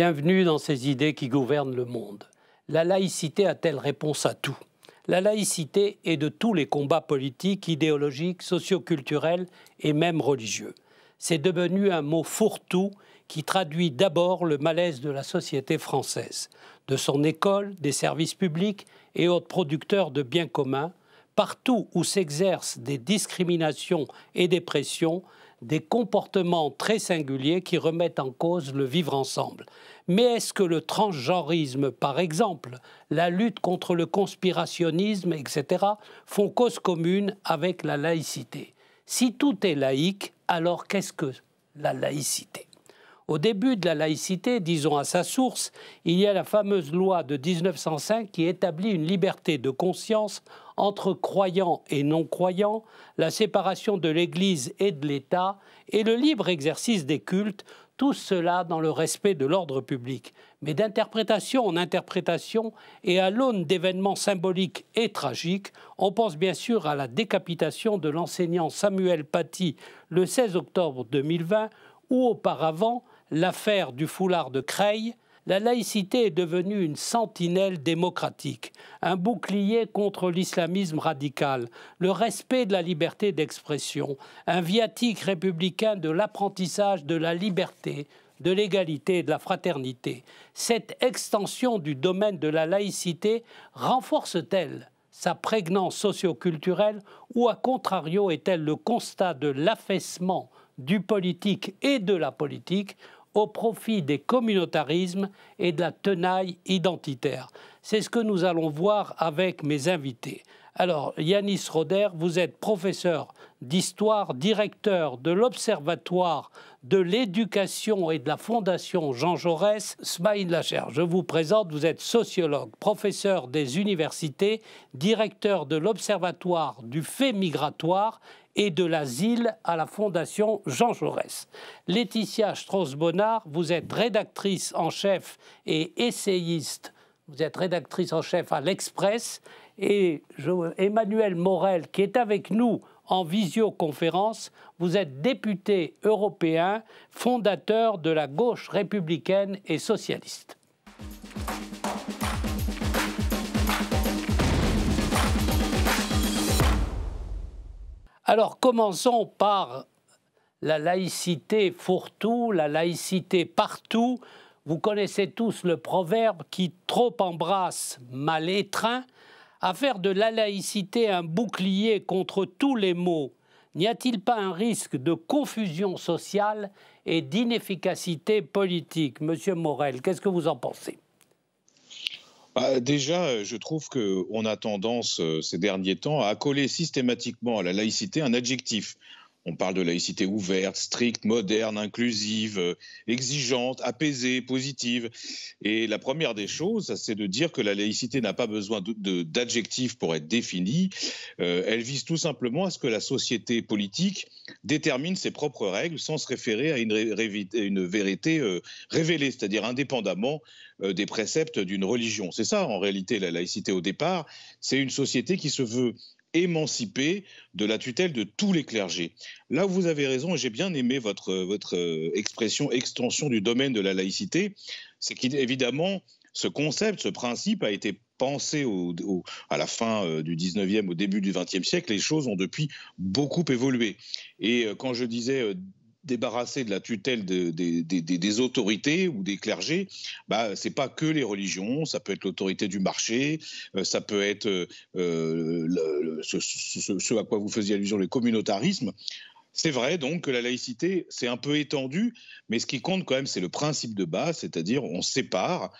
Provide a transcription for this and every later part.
Bienvenue dans ces idées qui gouvernent le monde. La laïcité a-t-elle réponse à tout La laïcité est de tous les combats politiques, idéologiques, socioculturels et même religieux. C'est devenu un mot fourre-tout qui traduit d'abord le malaise de la société française, de son école, des services publics et autres producteurs de biens communs, partout où s'exercent des discriminations et des pressions, des comportements très singuliers qui remettent en cause le vivre ensemble. Mais est-ce que le transgenrisme, par exemple, la lutte contre le conspirationnisme, etc., font cause commune avec la laïcité Si tout est laïque, alors qu'est-ce que la laïcité au début de la laïcité, disons à sa source, il y a la fameuse loi de 1905 qui établit une liberté de conscience entre croyants et non-croyants, la séparation de l'Église et de l'État et le libre exercice des cultes, tout cela dans le respect de l'ordre public, mais d'interprétation en interprétation et à l'aune d'événements symboliques et tragiques. On pense bien sûr à la décapitation de l'enseignant Samuel Paty le 16 octobre 2020 ou auparavant l'affaire du foulard de Creil, la laïcité est devenue une sentinelle démocratique, un bouclier contre l'islamisme radical, le respect de la liberté d'expression, un viatique républicain de l'apprentissage de la liberté, de l'égalité et de la fraternité. Cette extension du domaine de la laïcité renforce-t-elle sa prégnance socioculturelle ou, à contrario, est-elle le constat de l'affaissement du politique et de la politique au profit des communautarismes et de la tenaille identitaire. C'est ce que nous allons voir avec mes invités. Alors, Yanis Roder, vous êtes professeur d'histoire, directeur de l'Observatoire de l'éducation et de la Fondation Jean Jaurès, Smaïn Lacher. Je vous présente, vous êtes sociologue, professeur des universités, directeur de l'Observatoire du fait migratoire et de l'asile à la Fondation Jean Jaurès. Laetitia Strauss-Bonnard, vous êtes rédactrice en chef et essayiste. Vous êtes rédactrice en chef à l'Express. Et Emmanuel Morel, qui est avec nous en visioconférence, vous êtes député européen, fondateur de la gauche républicaine et socialiste. Alors commençons par la laïcité fourre-tout, la laïcité partout. Vous connaissez tous le proverbe qui trop embrasse mal étreint, à faire de la laïcité un bouclier contre tous les maux. N'y a-t-il pas un risque de confusion sociale et d'inefficacité politique Monsieur Morel, qu'est-ce que vous en pensez bah, déjà, euh, je trouve qu'on a tendance euh, ces derniers temps à coller systématiquement à la laïcité un adjectif. On parle de laïcité ouverte, stricte, moderne, inclusive, euh, exigeante, apaisée, positive. Et la première des choses, c'est de dire que la laïcité n'a pas besoin d'adjectifs pour être définie. Euh, elle vise tout simplement à ce que la société politique détermine ses propres règles sans se référer à une, vérité euh, révélée, c'est-à-dire indépendamment des préceptes d'une religion. C'est ça, en réalité, la laïcité au départ. C'est une société qui se veut émancipé de la tutelle de tous les clergés. Là où vous avez raison, et j'ai bien aimé votre, votre euh, expression extension du domaine de la laïcité, c'est qu'évidemment, ce concept, ce principe a été pensé à la fin euh, du 19e, au début du 20e siècle. Les choses ont depuis beaucoup évolué. Et euh, quand je disais débarrasser de la tutelle des autorités ou des clergés, bah, ce n'est pas que les religions, ça peut être l'autorité du marché, euh, ça peut être euh, euh, ce, à quoi vous faisiez allusion, le communautarisme. C'est vrai donc que la laïcité, c'est un peu étendu, mais ce qui compte quand même, c'est le principe de base, c'est-à-dire on sépare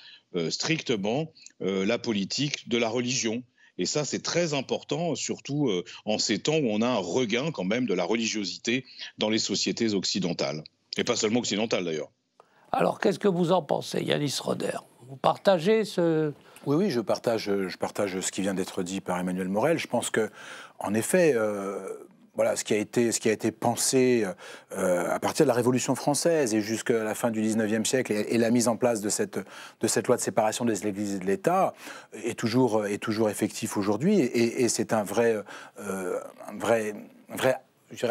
strictement la politique de la religion. Et ça, c'est très important, surtout euh, en ces temps où on a un regain quand même de la religiosité dans les sociétés occidentales. Et pas seulement occidentales d'ailleurs. Alors, qu'est-ce que vous en pensez, Yanis Roder Vous partagez ce, oui, oui, je partage, je partage ce qui vient d'être dit par Emmanuel Morel. Je pense que, en effet, euh, voilà, ce qui a été, ce qui a été pensé euh, euh, à partir de la Révolution française et jusqu'à la fin du XIXe siècle et, la mise en place de cette, de cette loi de séparation des églises et de l'État est toujours, euh, est toujours effectif aujourd'hui et, c'est un vrai, vrai, vrai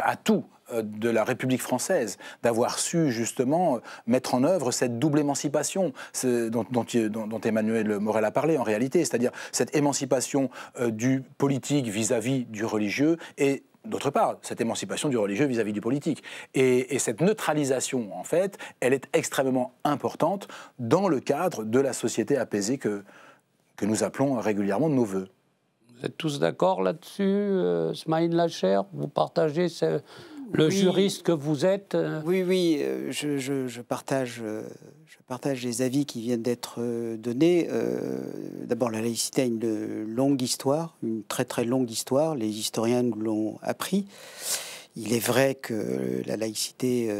atout de la République française, d'avoir su justement mettre en œuvre cette double émancipation dont, dont, Emmanuel Morel a parlé en réalité, c'est-à-dire cette émancipation du politique vis-à-vis -vis du religieux et d'autre part, cette émancipation du religieux vis-à-vis du politique. Et, cette neutralisation, en fait, elle est extrêmement importante dans le cadre de la société apaisée que, que nous appelons régulièrement de nos voeux. Vous êtes tous d'accord là-dessus euh, Smaïn Lacher, vous partagez ce, le juriste que vous êtes. Euh, oui, oui, euh, je, partage, euh, je partage les avis qui viennent d'être donnés. D'abord, la laïcité a une longue histoire, une très très longue histoire. Les historiens nous l'ont appris. Il est vrai que la laïcité,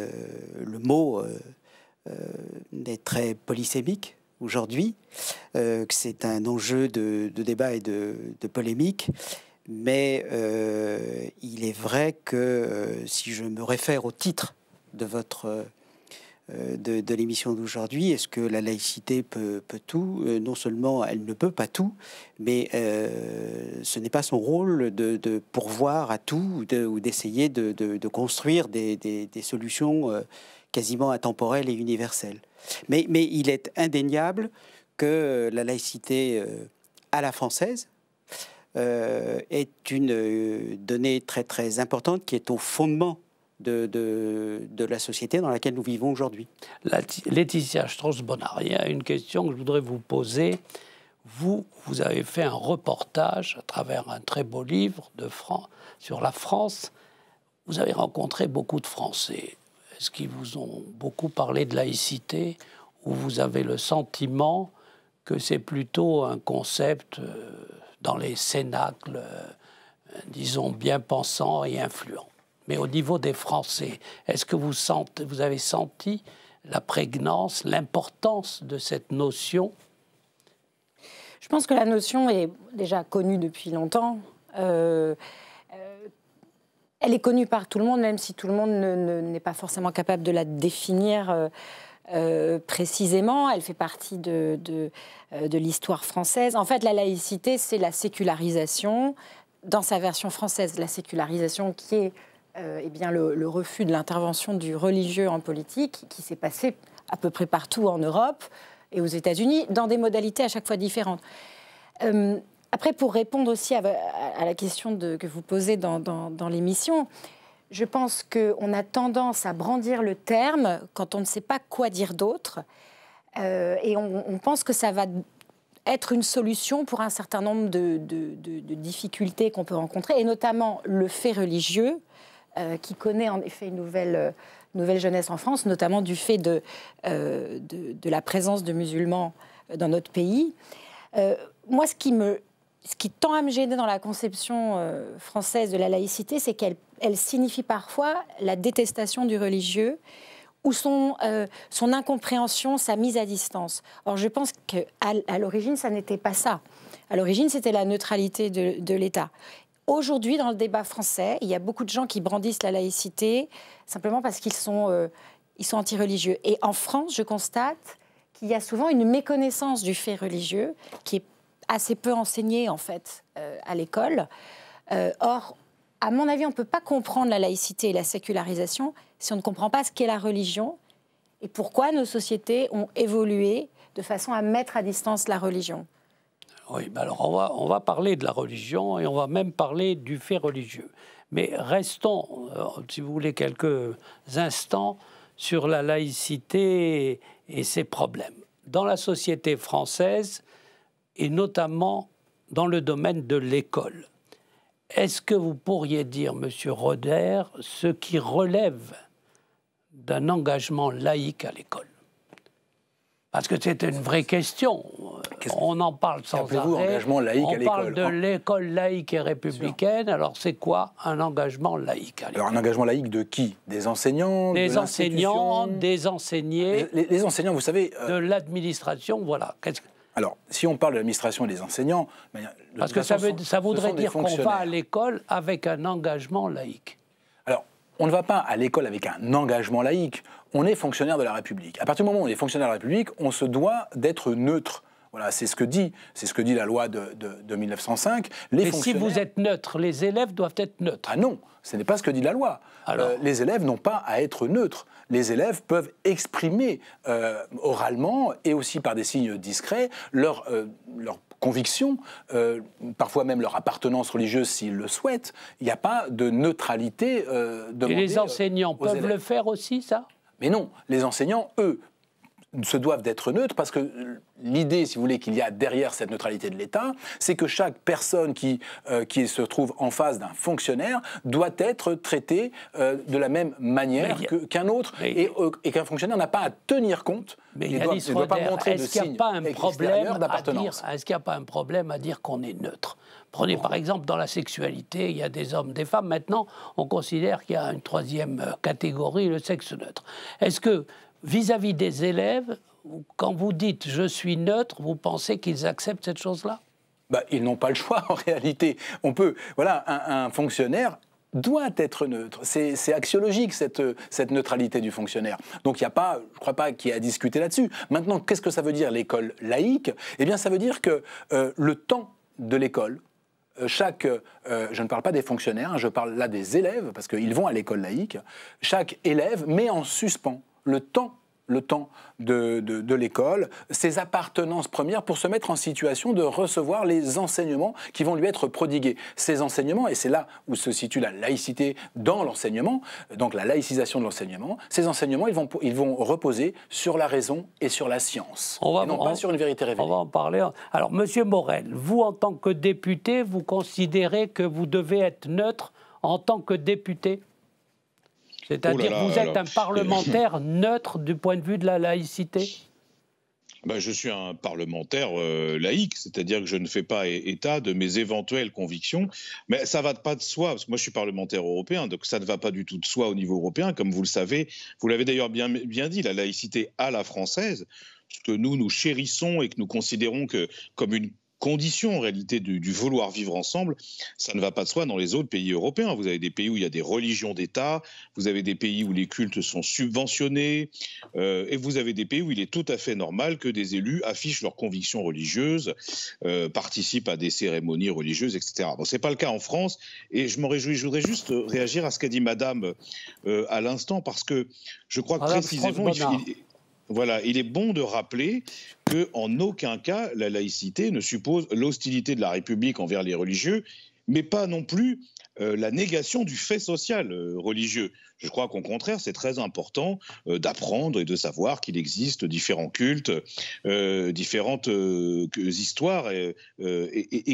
le mot, n'est est très polysémique aujourd'hui, que c'est un enjeu de, débat et de, de polémique mais euh, il est vrai que euh, si je me réfère au titre de votre euh, de, l'émission d'aujourd'hui, est-ce que la laïcité peut, tout Non seulement elle ne peut pas tout, mais ce n'est pas son rôle de, pourvoir à tout ou d'essayer de, construire des, solutions quasiment intemporelles et universelles. mais, il est indéniable que la laïcité à la française, euh, est une euh, donnée très très importante qui est au fondement de, de, la société dans laquelle nous vivons aujourd'hui. Laetitia Strauss-Bonnard, il y a une question que je voudrais vous poser. Vous, vous avez fait un reportage à travers un très beau livre de sur la France. Vous avez rencontré beaucoup de Français. Est-ce qu'ils vous ont beaucoup parlé de laïcité ou vous avez le sentiment que c'est plutôt un concept euh, dans les cénacles, euh, disons, bien pensants et influents. Mais au niveau des Français, est-ce que vous, sentez, vous avez senti la prégnance, l'importance de cette notion Je pense que la notion est déjà connue depuis longtemps. Euh, euh, elle est connue par tout le monde, même si tout le monde n'est ne, pas forcément capable de la définir. Euh, précisément, elle fait partie de, euh, de, l'histoire française. En fait, la laïcité, c'est la sécularisation, dans sa version française, la sécularisation qui est euh, eh bien, le, refus de l'intervention du religieux en politique, qui s'est passé à peu près partout en Europe et aux États-Unis, dans des modalités à chaque fois différentes. après, pour répondre aussi à, la question que vous posez dans, dans l'émission, je pense qu'on a tendance à brandir le terme quand on ne sait pas quoi dire d'autre. Euh, et on, pense que ça va être une solution pour un certain nombre de, difficultés qu'on peut rencontrer, et notamment le fait religieux, euh, qui connaît en effet une nouvelle, euh, nouvelle jeunesse en France, notamment du fait de, de, la présence de musulmans dans notre pays. moi, ce qui me... Ce qui tend à me gêner dans la conception française de la laïcité, c'est qu'elle elle signifie parfois la détestation du religieux ou son, euh, son incompréhension, sa mise à distance. Or, je pense qu'à l'origine, ça n'était pas ça. À l'origine, c'était la neutralité de, l'État. Aujourd'hui, dans le débat français, il y a beaucoup de gens qui brandissent la laïcité simplement parce qu'ils sont, euh, sont anti-religieux. Et en France, je constate qu'il y a souvent une méconnaissance du fait religieux qui est assez peu enseignée, en fait, euh, à l'école. or, à mon avis, on ne peut pas comprendre la laïcité et la sécularisation si on ne comprend pas ce qu'est la religion et pourquoi nos sociétés ont évolué de façon à mettre à distance la religion. Oui, ben alors va, on va parler de la religion et on va même parler du fait religieux. Mais restons, euh, si vous voulez, quelques instants sur la laïcité et ses problèmes. Dans la société française, et notamment dans le domaine de l'école. Est-ce que vous pourriez dire, Monsieur Roder, ce qui relève d'un engagement laïque à l'école Parce que c'est une vraie question. on en parle sans arrêt. engagement laïque on parle de hein l'école laïque et républicaine. Alors c'est quoi un engagement laïque Alors un engagement laïque de qui Des enseignants Des enseignants, des enseignés. Les, enseignants, vous savez. Euh, de l'administration, voilà. Qu'est-ce que alors, si on parle de l'administration et des enseignants, parce que ça, ça voudrait dire qu'on va à l'école avec un engagement laïque. Alors, on ne va pas à l'école avec un engagement laïque. On est fonctionnaire de la République. À partir du moment où on est fonctionnaire de la République, on se doit d'être neutre. Voilà, c'est ce que dit, c'est ce que dit la loi de, de, de 1905. Les Mais si vous êtes neutre, les élèves doivent être neutres. Ah non, ce n'est pas ce que dit la loi. Euh, les élèves n'ont pas à être neutres les élèves peuvent exprimer euh, oralement et aussi par des signes discrets leur, euh, leur conviction, euh, parfois même leur appartenance religieuse s'ils le souhaitent. Il n'y a pas de neutralité demandée. Et les enseignants peuvent le faire aussi, ça mais non, les enseignants, eux, se doivent d'être neutres parce que l'idée, si vous voulez, qu'il y a derrière cette neutralité de l'État, c'est que chaque personne qui, euh, qui se trouve en face d'un fonctionnaire doit être traitée euh, de la même manière qu'un autre et, euh, et qu'un fonctionnaire n'a pas à tenir compte. Mais il ne doit pas montrer de signe d'appartenance. Est-ce qu'il n'y a pas un problème à dire qu'on est neutre Prenez par exemple dans la sexualité, il y a des hommes, des femmes. Maintenant, on considère qu'il y a une troisième catégorie, le sexe neutre. Est-ce que vis-à-vis des élèves, quand vous dites je suis neutre, vous pensez qu'ils acceptent cette chose-là bah, Ils n'ont pas le choix en réalité. On peut, voilà, un, fonctionnaire doit être neutre. C'est axiologique, cette, neutralité du fonctionnaire. Donc, il n'y a pas, je ne crois pas qu'il y ait à discuter là-dessus. Maintenant, qu'est-ce que ça veut dire l'école laïque Eh bien, ça veut dire que euh, le temps de l'école, euh, chaque, euh, je ne parle pas des fonctionnaires, hein, je parle là des élèves, parce qu'ils vont à l'école laïque, chaque élève met en suspens le temps le temps de, l'école, ses appartenances premières pour se mettre en situation de recevoir les enseignements qui vont lui être prodigués. Ces enseignements, et c'est là où se situe la laïcité dans l'enseignement, donc la laïcisation de l'enseignement, ces enseignements, ils vont, ils vont reposer sur la raison et sur la science, et non pas sur une vérité révélée. On va en parler. Alors, Monsieur Morel, vous, en tant que député, vous considérez que vous devez être neutre en tant que député c'est-à-dire que oh vous oh êtes un parlementaire neutre du point de vue de la laïcité ben, je suis un parlementaire euh, laïque, c'est-à-dire que je ne fais pas état de mes éventuelles convictions, mais ça ne va pas de soi, parce que moi je suis parlementaire européen, donc ça ne va pas du tout de soi au niveau européen, comme vous le savez. Vous l'avez d'ailleurs bien, bien dit, la laïcité à la française, ce que nous, nous chérissons et que nous considérons que, comme une conditions en réalité du, vouloir vivre ensemble, ça ne va pas de soi dans les autres pays européens. Vous avez des pays où il y a des religions d'État, vous avez des pays où les cultes sont subventionnés, euh, et vous avez des pays où il est tout à fait normal que des élus affichent leurs convictions religieuses, euh, participent à des cérémonies religieuses, etc. Bon, c'est pas le cas en France, et je m'en réjouis. Je voudrais juste euh, réagir à ce qu'a dit Madame à l'instant parce que je crois que précisément voilà, il est bon de rappeler que en aucun cas la laïcité ne suppose l'hostilité de la République envers les religieux, mais pas non plus euh, la négation du fait social euh, religieux. Je crois qu'au contraire, c'est très important euh, d'apprendre et de savoir qu'il existe différents cultes, différentes histoires et,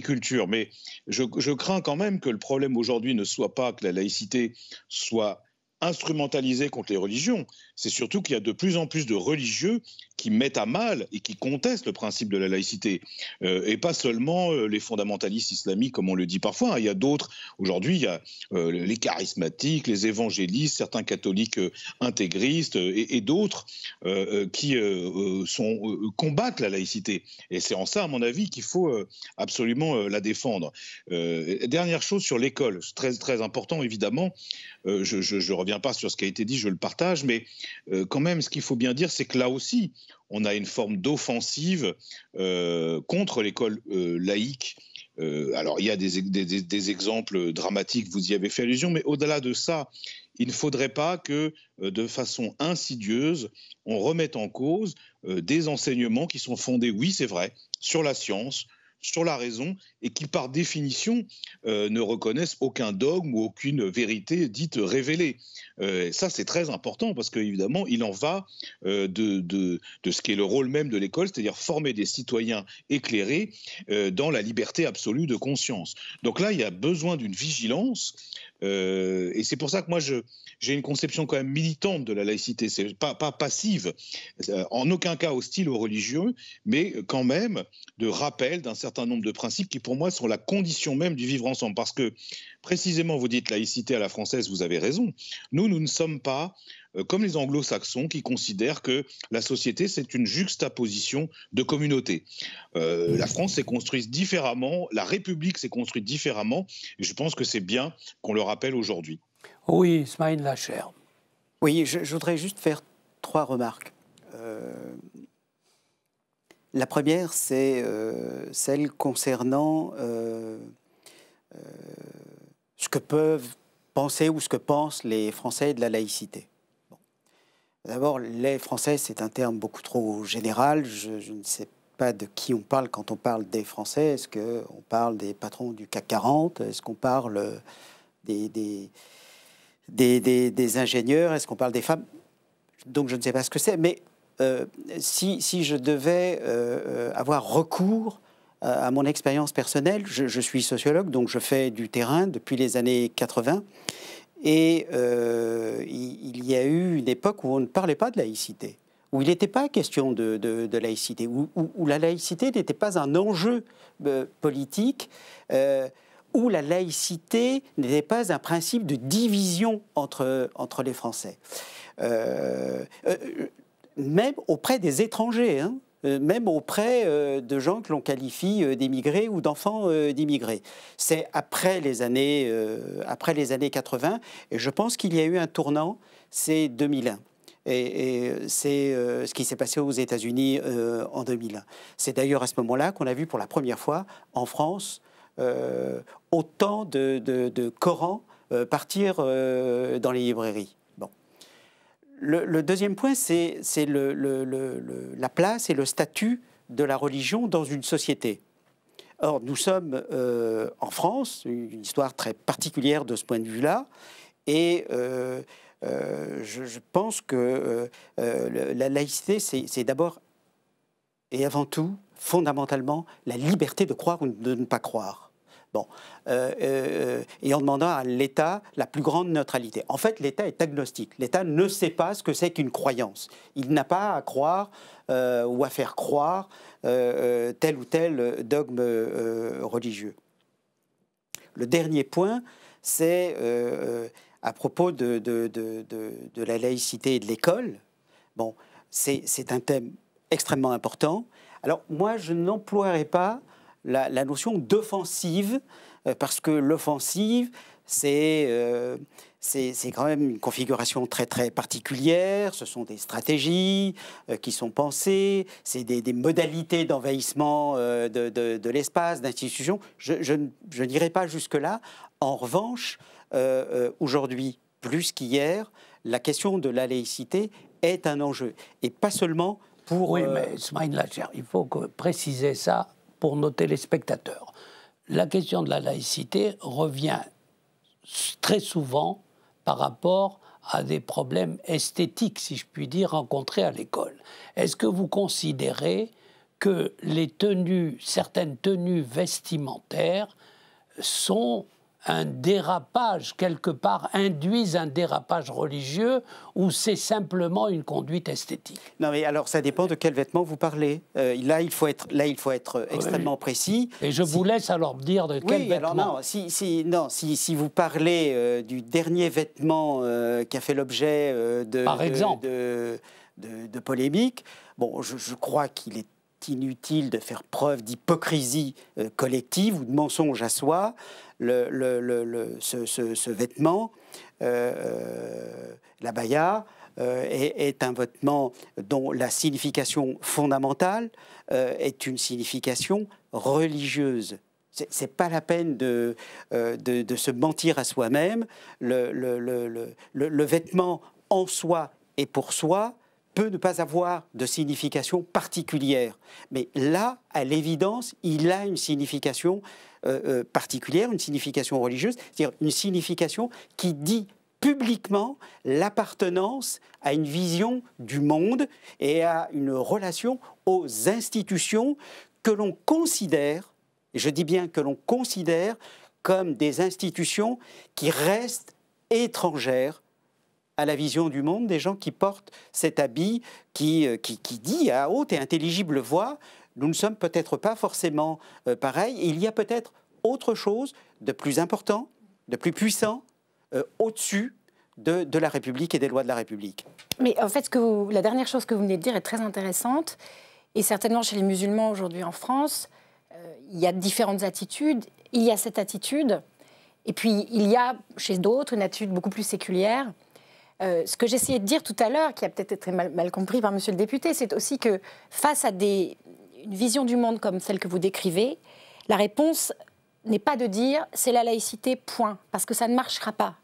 cultures. Mais je crains quand même que le problème aujourd'hui ne soit pas que la laïcité soit instrumentalisée contre les religions, c'est surtout qu'il y a de plus en plus de religieux qui mettent à mal et qui contestent le principe de la laïcité. Euh, et pas seulement euh, les fondamentalistes islamiques, comme on le dit parfois. Hein. Il y a d'autres. Aujourd'hui, il y a euh, les charismatiques, les évangélistes, certains catholiques intégristes et, d'autres qui sont, combattent la laïcité. Et c'est en ça, à mon avis, qu'il faut absolument la défendre. dernière chose sur l'école, très, très important évidemment. je ne reviens pas sur ce qui a été dit, je le partage, mais euh, quand même, ce qu'il faut bien dire, c'est que là aussi, on a une forme d'offensive euh, contre l'école euh, laïque. alors, il y a des, exemples dramatiques, vous y avez fait allusion, mais au-delà de ça, il ne faudrait pas que, de façon insidieuse, on remette en cause des enseignements qui sont fondés, oui, c'est vrai, sur la science, sur la raison et qui, par définition, euh, ne reconnaissent aucun dogme ou aucune vérité dite révélée. Euh, ça, c'est très important parce qu'évidemment, il en va euh, de, de, ce qui est le rôle même de l'école, c'est-à-dire former des citoyens éclairés dans la liberté absolue de conscience. Donc là, il y a besoin d'une vigilance euh, et c'est pour ça que moi, j'ai une conception quand même militante de la laïcité. C'est pas, pas passive, euh, en aucun cas hostile aux religieux, mais quand même de rappel d'un certain nombre de principes qui, pour moi, sont la condition même du vivre ensemble. Parce que, précisément, vous dites laïcité à la française, vous avez raison. Nous, nous ne sommes pas euh, comme les anglo-saxons qui considèrent que la société, c'est une juxtaposition de communautés. Euh, la France s'est construite différemment, la République s'est construite différemment, et je pense que c'est bien qu'on le rappelle aujourd'hui. Oui, Ismaël Lacher. Oui, je, voudrais juste faire trois remarques. Euh, la première, c'est celle concernant ce que peuvent penser ou ce que pensent les Français de la laïcité. D'abord, les français, c'est un terme beaucoup trop général. Je, ne sais pas de qui on parle quand on parle des Français. Est-ce qu'on parle des patrons du CAC 40 Est-ce qu'on parle des, des, des, des, ingénieurs Est-ce qu'on parle des femmes Donc, je ne sais pas ce que c'est. Mais euh, si, si, je devais euh, avoir recours à, mon expérience personnelle, je, je, suis sociologue, donc je fais du terrain depuis les années 80, et euh, il y a eu une époque où on ne parlait pas de laïcité, où il n'était pas question de, de, laïcité, où, où, la laïcité n'était pas un enjeu euh, politique, euh, où la laïcité n'était pas un principe de division entre, entre les Français. même auprès des étrangers. Hein. Euh, même auprès euh, de gens que l'on qualifie euh, d'immigrés ou d'enfants d'immigrés. C'est après les années après les années 80 et je pense qu'il y a eu un tournant, c'est 2001. Et, c'est ce qui s'est passé aux États-Unis en 2001. C'est d'ailleurs à ce moment-là qu'on a vu pour la première fois en France autant de, de, de Corans partir dans les librairies. Le, deuxième point, c'est la place et le statut de la religion dans une société. Or, nous sommes euh, en France, une histoire très particulière de ce point de vue-là, et euh, euh, je, pense que la laïcité, c'est d'abord et avant tout, fondamentalement, la liberté de croire ou de ne pas croire. Bon. Euh, euh, et en demandant à l'État la plus grande neutralité. En fait, l'État est agnostique. L'État ne sait pas ce que c'est qu'une croyance. Il n'a pas à croire euh, ou à faire croire tel ou tel dogme religieux. Le dernier point, c'est à propos de, de, de, la laïcité et de l'école. Bon, c'est un thème extrêmement important. Alors moi, je n'emploierai pas la, notion d'offensive, euh, parce que l'offensive, euh, c'est c'est quand même une configuration très très particulière, ce sont des stratégies euh, qui sont pensées, c'est des, modalités d'envahissement de, de, l'espace, d'institutions. Je, je, n'irai pas jusque-là. En revanche, aujourd'hui, plus qu'hier, la question de la laïcité est un enjeu, et pas seulement pour... Oui, mais il faut que préciser ça pour les spectateurs. La question de la laïcité revient très souvent par rapport à des problèmes esthétiques, si je puis dire, rencontrés à l'école. Est-ce que vous considérez que les tenues, certaines tenues vestimentaires sont un dérapage, quelque part, induisent un dérapage religieux ou c'est simplement une conduite esthétique Non, mais alors ça dépend de quel vêtement vous parlez. Euh, là, il faut être, là, il faut être euh, extrêmement précis. Et je vous laisse alors dire de quel vêtement. Alors non, si, si, non, si, si vous parlez euh, du dernier vêtement qui a fait l'objet de. Par exemple. De, de, polémiques, bon, je, je crois qu'il est inutile de faire preuve d'hypocrisie euh, collective ou de mensonge à soi. Le, ce, vêtement, euh, euh, la baya, est, un vêtement dont la signification fondamentale est une signification religieuse. C'est pas la peine de, de, de se mentir à soi-même. le vêtement en soi et pour soi peut ne pas avoir de signification particulière. Mais là, à l'évidence, il a une signification euh, euh, particulière, une signification religieuse, c'est-à-dire une signification qui dit publiquement l'appartenance à une vision du monde et à une relation aux institutions que l'on considère, et je dis bien que l'on considère comme des institutions qui restent étrangères à la vision du monde des gens qui portent cet habit euh, qui, qui, dit à haute et intelligible voix, nous ne sommes peut-être pas forcément euh, pareils, il y a peut-être autre chose de plus important, de plus puissant, euh, au-dessus de, de, la République et des lois de la République. Mais en fait, ce que la dernière chose que vous venez de dire est très intéressante, et certainement chez les musulmans aujourd'hui en France, il y a différentes attitudes, il y a cette attitude, et puis il y a chez d'autres une attitude beaucoup plus séculière euh, ce que j'essayais de dire tout à l'heure, qui a peut-être été mal, mal, compris par Monsieur le député, c'est aussi que face à une vision du monde comme celle que vous décrivez, la réponse n'est pas de dire c'est la laïcité, point, parce que ça ne marchera pas.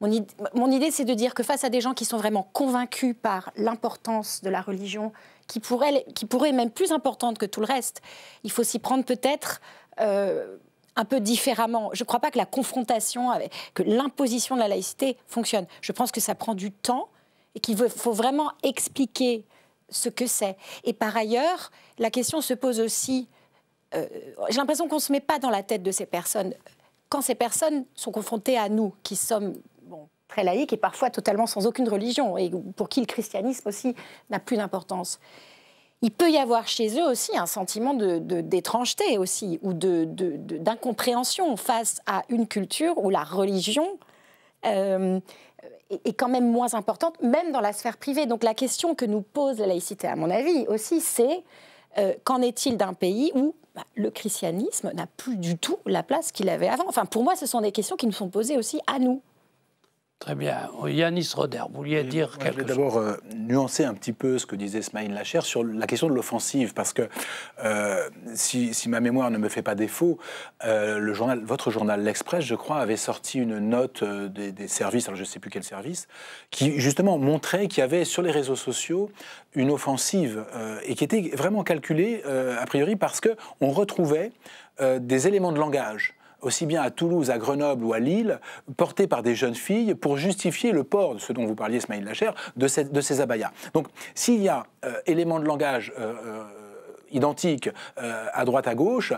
Mon, idée, c'est de dire que face à des gens qui sont vraiment convaincus par l'importance de la religion, qui pourrait, qui pourrait même plus importante que tout le reste, il faut s'y prendre peut-être euh, un peu différemment. Je ne crois pas que la confrontation, avec, que l'imposition de la laïcité fonctionne. Je pense que ça prend du temps et qu'il faut vraiment expliquer ce que c'est. Et par ailleurs, la question se pose aussi, euh, j'ai l'impression qu'on ne se met pas dans la tête de ces personnes. Quand ces personnes sont confrontées à nous, qui sommes très laïques et parfois totalement sans aucune religion, et pour qui le christianisme aussi n'a plus d'importance, il peut y avoir chez eux aussi un sentiment d'étrangeté aussi, ou d'incompréhension face à une culture où la religion euh, est quand même moins importante, même dans la sphère privée. Donc la question que nous pose la laïcité, à mon avis, aussi, c'est euh, qu'en est-il d'un pays où bah, le christianisme n'a plus du tout la place qu'il avait avant Enfin, pour moi, ce sont des questions qui nous sont posées aussi à nous. Très bien. Yannis Roder, vous vouliez dire quelque chose d'abord euh, nuancer un petit peu ce que disait Smaïn Lacher sur la question de l'offensive, parce que euh, si, ma mémoire ne me fait pas défaut, euh, le journal, votre journal L'Express, je crois, avait sorti une note des, services, alors je ne sais plus quel service, qui justement montrait qu'il y avait sur les réseaux sociaux une offensive et qui était vraiment calculée a priori parce qu'on on retrouvait des éléments de langage aussi bien à Toulouse, à Grenoble ou à Lille, portés par des jeunes filles pour justifier le port, ce dont vous parliez, Smaïl Lachère, de, de ces abayas. Donc s'il y a euh, éléments de langage euh, euh, identiques à droite à gauche,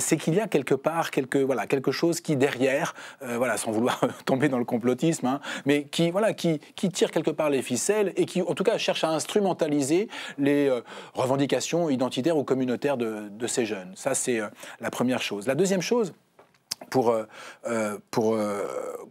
c'est qu'il y a quelque part quelque voilà quelque chose qui derrière voilà sans vouloir tomber dans le complotisme hein, mais qui voilà qui qui tire quelque part les ficelles et qui en tout cas cherche à instrumentaliser les revendications identitaires ou communautaires de ces jeunes. Ça c'est la première chose. La deuxième chose pour, euh, euh, pour euh,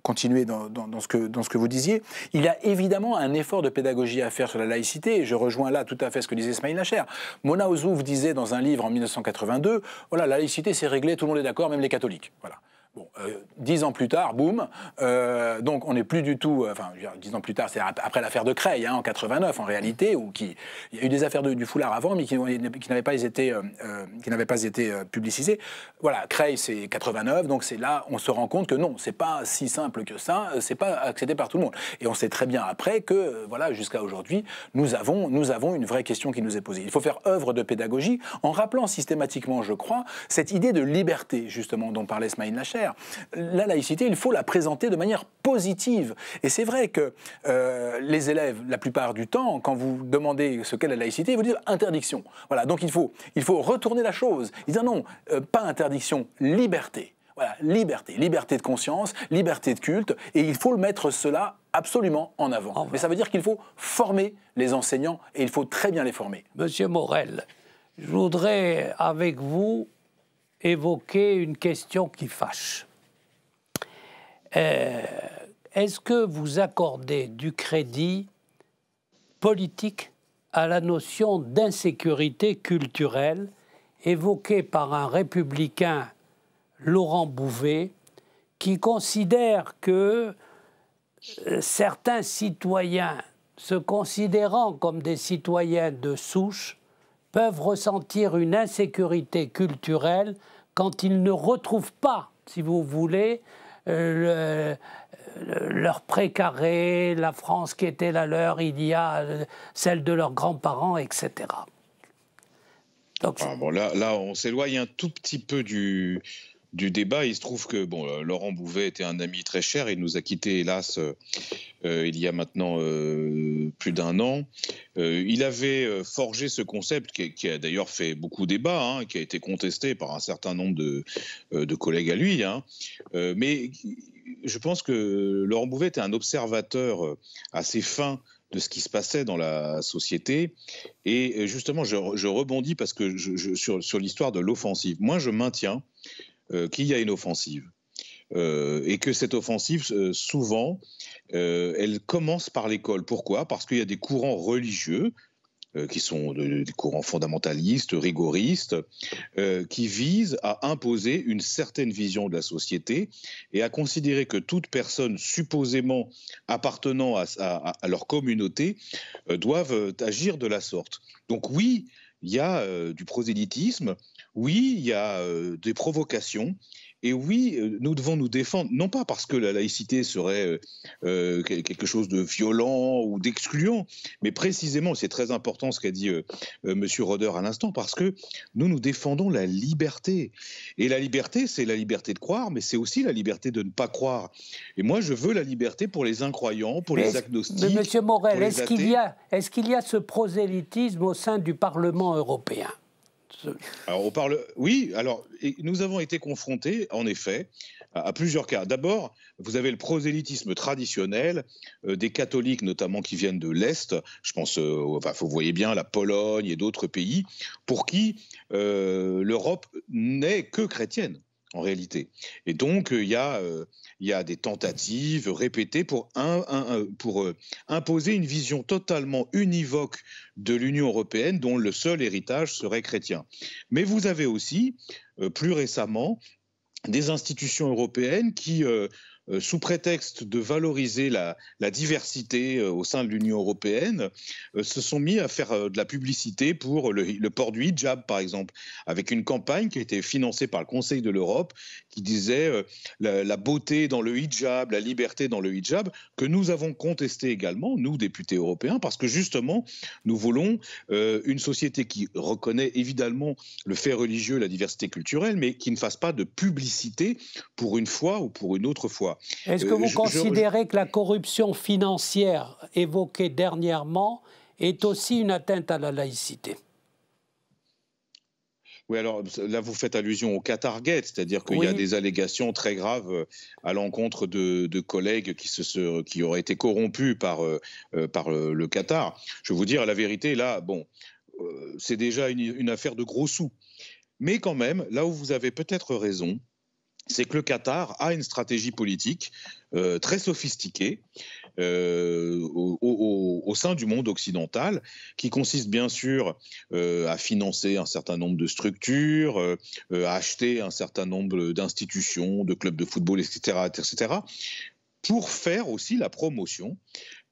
continuer dans, ce que, vous disiez. Il y a évidemment un effort de pédagogie à faire sur la laïcité, et je rejoins là tout à fait ce que disait Smaïl Lachère. Mona Ozouf disait dans un livre en 1982, voilà, la laïcité c'est réglé, tout le monde est d'accord, même les catholiques. Voilà. Bon, euh, dix ans plus tard, boum, euh, donc on n'est plus du tout, euh, enfin dix ans plus tard, c'est après l'affaire de Creil hein, en 89 en réalité, où qui, il y a eu des affaires de, du foulard avant, mais qui, qui n'avaient pas été, qui n'avaient pas été publicisées. Voilà, Creil c'est 89, donc c'est là on se rend compte que non, c'est pas si simple que ça, c'est pas accédé par tout le monde. Et on sait très bien après que voilà, jusqu'à aujourd'hui, nous avons, nous avons une vraie question qui nous est posée. Il faut faire œuvre de pédagogie en rappelant systématiquement, je crois, cette idée de liberté justement dont parlait Smaïn Lacher la laïcité, il faut la présenter de manière positive. Et c'est vrai que euh, les élèves, la plupart du temps, quand vous demandez ce qu'est la laïcité, ils vous disent interdiction. Voilà, donc il faut, il faut retourner la chose. Ils disent ah non, euh, pas interdiction, liberté. Voilà, liberté, liberté de conscience, liberté de culte, et il faut mettre cela absolument en avant. Mais ça veut dire qu'il faut former les enseignants, et il faut très bien les former. Monsieur Morel, je voudrais avec vous évoquer une question qui fâche. Euh, est-ce que vous accordez du crédit politique à la notion d'insécurité culturelle évoquée par un républicain, Laurent Bouvet, qui considère que euh, certains citoyens, se considérant comme des citoyens de souche, peuvent ressentir une insécurité culturelle quand ils ne retrouvent pas, si vous voulez, euh, leur précaré, la France qui était la leur il y a, euh, celle de leurs grands-parents, etc. Ah, là, on s'éloigne un tout petit peu du, du débat. Il se trouve que bon, euh, Laurent Bouvet était un ami très cher. Il nous a quittés, hélas, euh, euh, il y a maintenant plus d'un an. il avait forgé ce concept qui, a d'ailleurs fait beaucoup débat, hein, qui a été contesté par un certain nombre de, collègues à lui. Hein. mais je pense que Laurent Bouvet était un observateur assez fin de ce qui se passait dans la société. Et justement, je, rebondis parce que sur l'histoire de l'offensive. Moi, je maintiens euh, qu'il y a une offensive. Euh, et que cette offensive, euh, souvent, elle commence par l'école. Pourquoi Parce qu'il y a des courants religieux, qui sont des courants fondamentalistes, rigoristes, qui visent à imposer une certaine vision de la société et à considérer que toute personne supposément appartenant à, à leur communauté doivent agir de la sorte. Donc oui, il y a euh, du prosélytisme, oui, il y a euh, des provocations, et oui, euh, nous devons nous défendre, non pas parce que la laïcité serait euh, euh, quelque chose de violent ou d'excluant, mais précisément, c'est très important ce qu'a dit Monsieur M. Roder à l'instant, parce que nous nous défendons la liberté. Et la liberté, c'est la liberté de croire, mais c'est aussi la liberté de ne pas croire. Et moi, je veux la liberté pour les incroyants, pour les agnostiques. Mais M. Morel, est-ce qu'il y a ce prosélytisme au sein du Parlement européen alors on parle, oui, alors nous avons été confrontés en effet à, plusieurs cas. D'abord, vous avez le prosélytisme traditionnel euh, des catholiques notamment qui viennent de l'Est, je pense, euh, enfin, vous voyez bien la Pologne et d'autres pays, pour qui euh, l'Europe n'est que chrétienne en réalité. Et donc, euh, euh, il y, a, des tentatives répétées pour, euh, imposer une vision totalement univoque de l'Union européenne dont le seul héritage serait chrétien. Mais vous avez aussi, plus récemment, des institutions européennes qui euh, sous prétexte de valoriser la, diversité euh, au sein de l'Union européenne, euh, se sont mis à faire de la publicité pour le, port du hijab, par exemple, avec une campagne qui a été financée par le Conseil de l'Europe qui disait la, beauté dans le hijab, la liberté dans le hijab, que nous avons contesté également, nous, députés européens, parce que justement, nous voulons une société qui reconnaît évidemment le fait religieux, la diversité culturelle, mais qui ne fasse pas de publicité pour une fois ou pour une autre fois. Est-ce que euh, vous considérez que la corruption financière évoquée dernièrement est aussi une atteinte à la laïcité oui, alors là, vous faites allusion au qatar c'est-à-dire qu'il y a des allégations très graves euh, à l'encontre de, collègues qui, auraient été corrompus par, euh, le Qatar. Je vais vous dire la vérité, là, bon, c'est déjà une, affaire de gros sous. Mais quand même, là où vous avez peut-être raison, c'est que le Qatar a une stratégie politique euh, très sophistiquée euh, au, sein du monde occidental, qui consiste bien sûr euh, à financer un certain nombre de structures, à acheter un certain nombre d'institutions, de clubs de football, etc., etc., pour faire aussi la promotion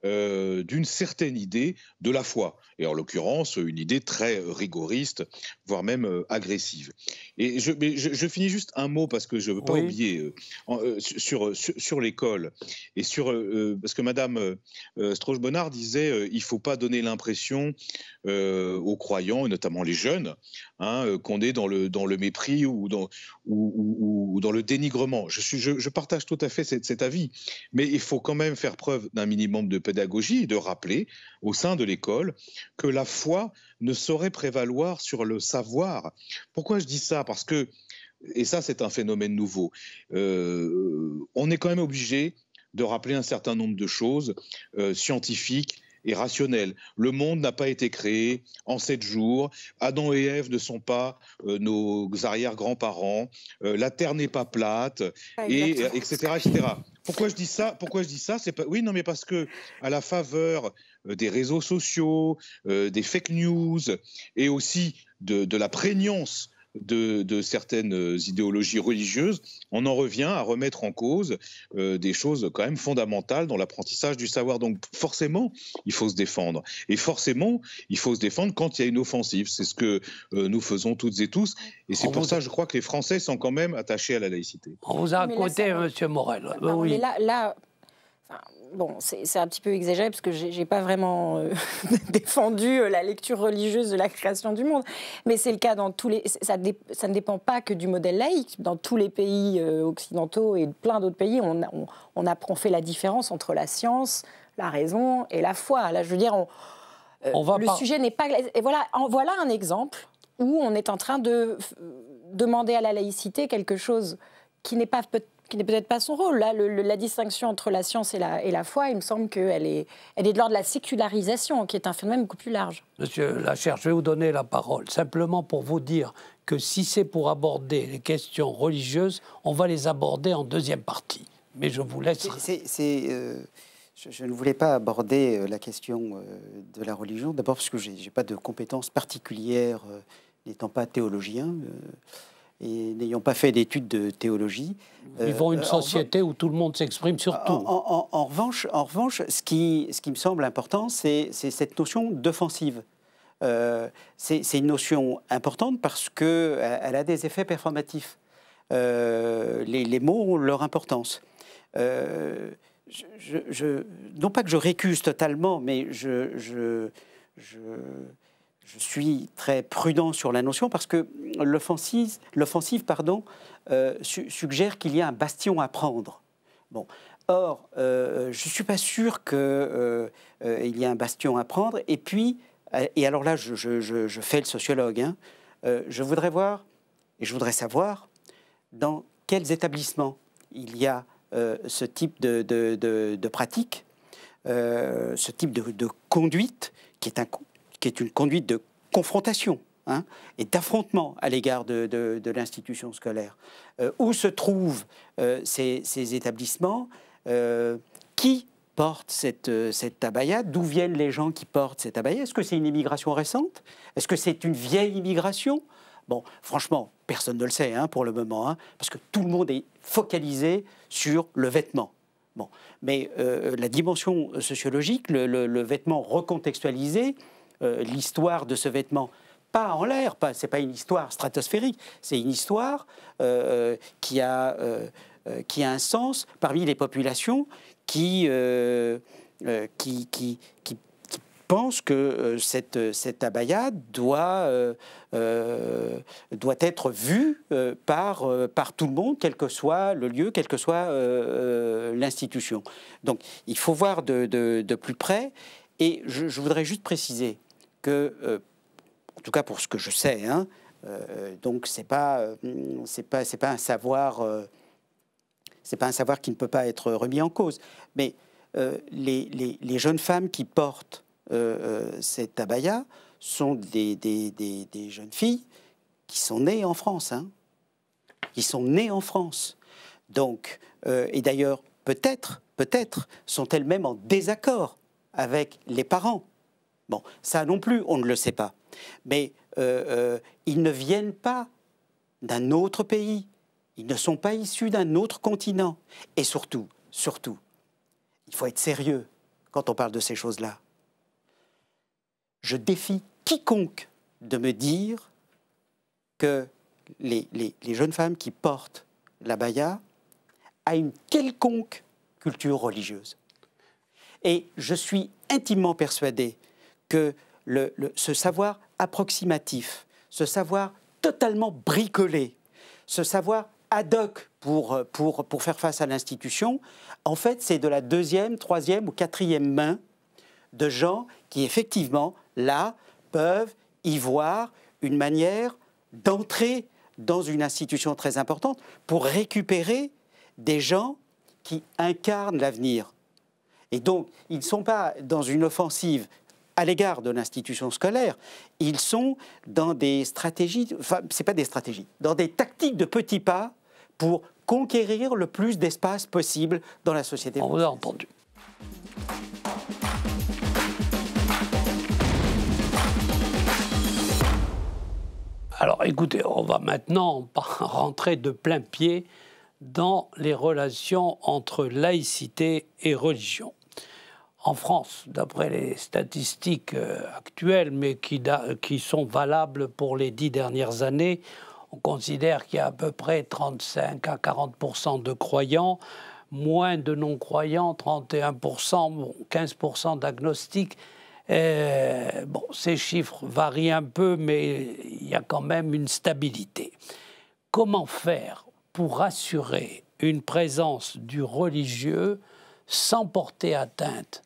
euh, d'une certaine idée de la foi, et en l'occurrence une idée très rigoriste, voire même euh, agressive. Et je, je, finis juste un mot parce que je ne veux pas oublier euh, sur, sur, l'école et sur parce que Madame Strauss-Bonnard disait il ne faut pas donner l'impression aux croyants et notamment les jeunes Hein, euh, qu'on est dans le, mépris ou dans, le dénigrement. Je, partage tout à fait cet, avis, mais il faut quand même faire preuve d'un minimum de pédagogie et de rappeler au sein de l'école que la foi ne saurait prévaloir sur le savoir. Pourquoi je dis ça Parce que, et ça c'est un phénomène nouveau, euh, on est quand même obligé de rappeler un certain nombre de choses euh, scientifiques, et rationnel. Le monde n'a pas été créé en sept jours. Adam et Ève ne sont pas euh, nos arrière-grands-parents. Euh, la terre n'est pas plate, et, etc., etc. Pourquoi je dis ça Pourquoi je dis ça C'est pas... oui, non, mais parce que à la faveur euh, des réseaux sociaux, des fake news et aussi de la prégnance de, certaines euh, idéologies religieuses, on en revient à remettre en cause euh, des choses quand même fondamentales dans l'apprentissage du savoir. Donc forcément, il faut se défendre. Et forcément, il faut se défendre quand il y a une offensive. C'est ce que euh, nous faisons toutes et tous. Et c'est pour ça, je crois que les Français sont quand même attachés à la laïcité. On vous a côté, M. Morel. Ah, oui. mais là, là bon, c'est un petit peu exagéré parce que j'ai pas vraiment euh, défendu euh, la lecture religieuse de la création du monde, mais c'est le cas dans tous les. Ça, ne dépend pas que du modèle laïque. Dans tous les pays euh, occidentaux et plein d'autres pays, on, on, on, fait la différence entre la science, la raison et la foi. Là, je veux dire, on le sujet n'est pas. Et voilà, en voilà un exemple où on est en train de demander à la laïcité quelque chose qui n'est pas peut-être qui n'est peut-être pas son rôle. Là, la distinction entre la science et la, et la foi, il me semble qu'elle est, elle est de l'ordre de la sécularisation, qui est un phénomène beaucoup plus large. Monsieur Lacher, je vais vous donner la parole, simplement pour vous dire que si c'est pour aborder les questions religieuses, on va les aborder en deuxième partie. Mais je vous laisse. C'est, euh, je, ne voulais pas aborder euh, la question euh, de la religion, d'abord parce que je n'ai pas de compétences particulières, n'étant pas théologien et n'ayant pas fait d'études de théologie. ils euh, une société où tout le monde s'exprime sur tout. En, revanche, en revanche ce, qui, ce qui me semble important, c'est cette notion d'offensive. Euh, c'est une notion importante parce qu'elle euh, a des effets performatifs. Euh, les, mots ont leur importance. je, non pas que je récuse totalement, mais je, je suis très prudent sur la notion parce que l'offensive euh, suggère qu'il y a un bastion à prendre. Bon. Or, euh, je ne suis pas sûr qu'il euh, y ait un bastion à prendre. Et puis, et alors là, je, fais le sociologue, hein. je voudrais voir, et je voudrais savoir, dans quels établissements il y a ce type de, de pratique, ce type de, conduite, qui est un, qui est une conduite de confrontation hein, et d'affrontement à l'égard de, l'institution scolaire. Euh, où se trouvent euh, ces, établissements euh, Qui porte cette, cette abaya D'où viennent les gens qui portent cette abaya Est-ce que c'est une immigration récente Est-ce que c'est une vieille immigration Bon, franchement, personne ne le sait hein, pour le moment, hein, parce que tout le monde est focalisé sur le vêtement. Bon, mais la dimension sociologique, le vêtement recontextualisé, euh, l'histoire de ce vêtement pas en l'air, pas, c'est pas une histoire stratosphérique, c'est une histoire euh, euh, qui, a, qui a un sens parmi les populations qui, qui, pensent que cette, cette doit, doit être vue par, par tout le monde, quel que soit le lieu, quelle que soit l'institution. Donc il faut voir de, plus près. Et je voudrais juste préciser, que, euh, en tout cas pour ce que je sais, hein, euh, donc c'est pas, euh, pas, pas un savoir, c'est pas un savoir qui ne peut pas être remis en cause. Mais les, jeunes femmes qui portent cette abaya sont des, jeunes filles qui sont nées en France, hein. qui sont nées en France. Donc, et d'ailleurs, peut-être, peut-être, sont elles-mêmes en désaccord avec les parents Bon, ça non plus, on ne le sait pas. Mais euh, euh, ils ne viennent pas d'un autre pays. Ils ne sont pas issus d'un autre continent. Et surtout, surtout, il faut être sérieux quand on parle de ces choses-là. Je défie quiconque de me dire que les, jeunes femmes qui portent la baya a une quelconque culture religieuse. Et je suis intimement persuadé que ce savoir approximatif, ce savoir totalement bricolé, ce savoir ad hoc euh, pour, pour faire face à l'institution, en fait, c'est de la deuxième, troisième ou quatrième main de gens qui, effectivement, là, peuvent y voir une manière d'entrer dans une institution très importante pour récupérer des gens qui incarnent l'avenir. Et donc, ils ne sont pas dans une offensive à l'égard de l'institution scolaire, ils sont dans des stratégies, enfin, c'est pas des stratégies, dans des tactiques de petits pas pour conquérir le plus d'espace possible dans la société. On vous a entendu. Alors écoutez, on va maintenant rentrer de plein pied dans les relations entre laïcité et religion en France, d'après les statistiques euh, actuelles, mais qui, euh, qui, sont valables pour les dix dernières années, on considère qu'il y a à peu près 35 à 40 de croyants, moins de non-croyants, 31 15 d'agnostiques. Euh, bon, ces chiffres varient un peu, mais il y a quand même une stabilité. Comment faire pour assurer une présence du religieux sans porter atteinte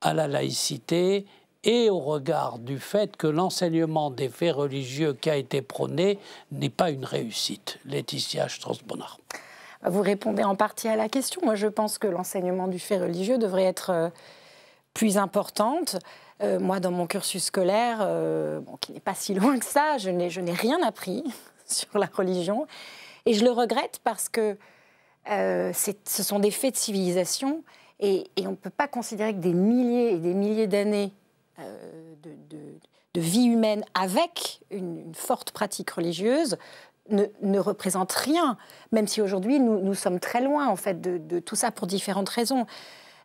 à la laïcité et au regard du fait que l'enseignement des faits religieux qui a été prôné n'est pas une réussite. Laetitia strauss Vous répondez en partie à la question. Moi, je pense que l'enseignement du fait religieux devrait être euh, plus importante. Euh, moi, dans mon cursus scolaire, euh, bon, qui n'est pas si loin que ça, je n'ai, je n'ai rien appris sur la religion. Et je le regrette parce que c'est, ce sont des faits de civilisation et, on ne peut pas considérer que des milliers et des milliers d'années euh, de, vie humaine avec une, forte pratique religieuse ne, représentent représente rien, même si aujourd'hui nous, sommes très loin en fait de tout ça pour différentes raisons.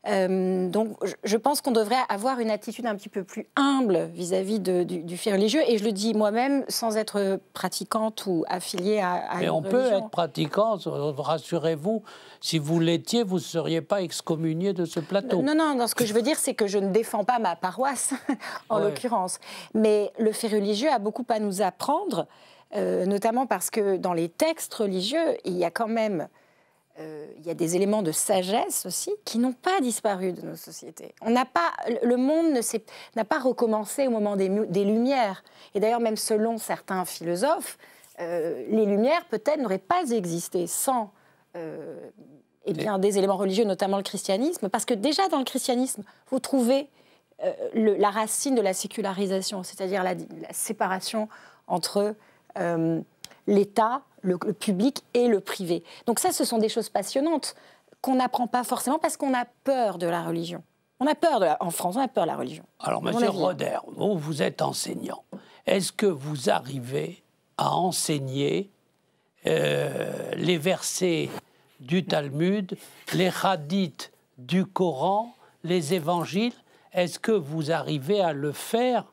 Euh, donc je pense qu'on devrait avoir une attitude un petit peu plus humble vis-à-vis du, fait religieux. Et je le dis moi-même sans être pratiquante ou affiliée à, Mais on peut être pratiquante, euh, rassurez-vous, si vous l'étiez, vous ne seriez pas excommunié de ce plateau. Non, non, ce que je veux dire, c'est que je ne défends pas ma paroisse, en l'occurrence. Mais le fait religieux a beaucoup à nous apprendre, euh, notamment parce que dans les textes religieux, il y a quand même euh, il y a des éléments de sagesse aussi qui n'ont pas disparu de nos sociétés. On n'a pas, le monde n'a pas recommencé au moment des, Lumières. Et d'ailleurs, même selon certains philosophes, euh, les Lumières peut-être n'auraient pas existé sans euh, eh bien, des éléments religieux, notamment le christianisme, parce que déjà dans le christianisme, vous trouvez la racine de la sécularisation, c'est-à-dire la, séparation entre l'État, le, public et le privé. Donc ça, ce sont des choses passionnantes qu'on n'apprend pas forcément parce qu'on a peur de la religion. On a peur de En France, on a peur de la religion. Alors, Monsieur hein. Roder, vous, êtes enseignant. Est-ce que vous arrivez à enseigner euh, les versets du Talmud, les hadiths du Coran, les évangiles Est-ce que vous arrivez à le faire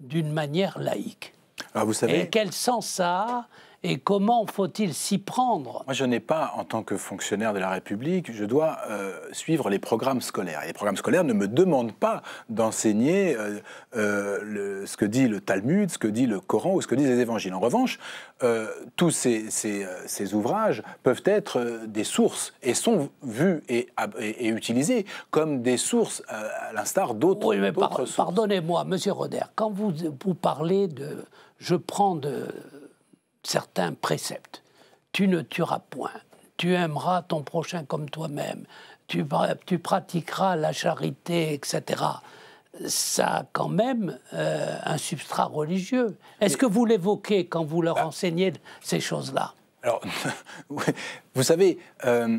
d'une manière laïque vous savez... Et quel sens ça a et comment faut-il s'y prendre Moi, je n'ai pas, en tant que fonctionnaire de la République, je dois euh, suivre les programmes scolaires. Et les programmes scolaires ne me demandent pas d'enseigner euh, euh, ce que dit le Talmud, ce que dit le Coran ou ce que disent les évangiles. En revanche, tous ces, ouvrages peuvent être des sources et sont vus et, utilisés comme des sources, à l'instar d'autres Pardonnez-moi, Monsieur Roder, quand vous, vous parlez de... Je prends de certains préceptes. Tu ne tueras point, tu aimeras ton prochain comme toi-même, tu, pratiqueras la charité, etc. Ça a quand même euh, un substrat religieux. Est-ce que vous l'évoquez quand vous leur bah. enseignez ces choses-là Alors, vous savez, euh,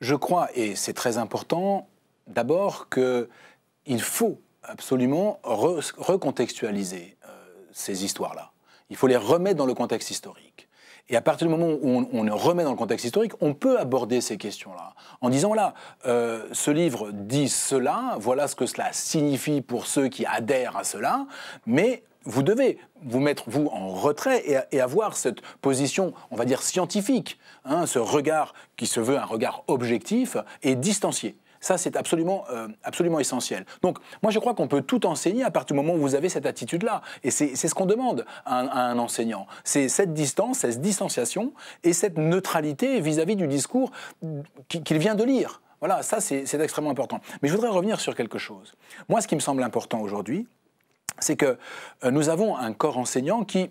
je crois, et c'est très important, d'abord qu'il faut absolument recontextualiser euh, ces histoires-là. Il faut les remettre dans le contexte historique. Et à partir du moment où on, les remet dans le contexte historique, on peut aborder ces questions-là en disant là, euh, ce livre dit cela, voilà ce que cela signifie pour ceux qui adhèrent à cela, mais vous devez vous mettre vous en retrait et, avoir cette position, on va dire scientifique, hein, ce regard qui se veut un regard objectif et distancié. Ça, c'est absolument, euh, absolument essentiel. Donc, moi, je crois qu'on peut tout enseigner à partir du moment où vous avez cette attitude-là. Et c'est ce qu'on demande à un, enseignant. C'est cette distance, cette distanciation et cette neutralité vis-à-vis du discours qu'il vient de lire. Voilà, ça, c'est extrêmement important. Mais je voudrais revenir sur quelque chose. Moi, ce qui me semble important aujourd'hui, c'est que euh, nous avons un corps enseignant qui,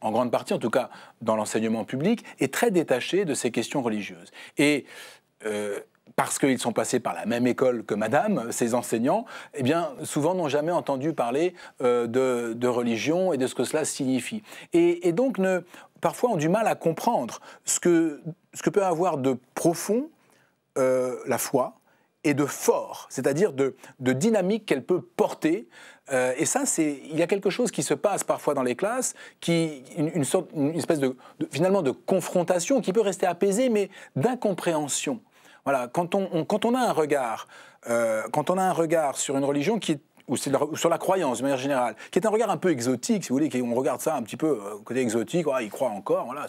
en grande partie en tout cas dans l'enseignement public, est très détaché de ces questions religieuses. Et euh, parce qu'ils sont passés par la même école que madame, ses enseignants, eh bien, souvent n'ont jamais entendu parler euh, de, religion et de ce que cela signifie. Et, donc, parfois, ont du mal à comprendre ce que, peut avoir de profond euh, la foi et de fort, c'est-à-dire de, dynamique qu'elle peut porter. Euh, et ça, il y a quelque chose qui se passe parfois dans les classes, qui une, espèce de, finalement de confrontation qui peut rester apaisée, mais d'incompréhension voilà, quand on, a un regard, euh, quand on a un regard sur une religion qui ou, sur la croyance de manière générale, qui est un regard un peu exotique, si vous voulez, on regarde ça un petit peu euh, côté exotique, il croit encore, voilà,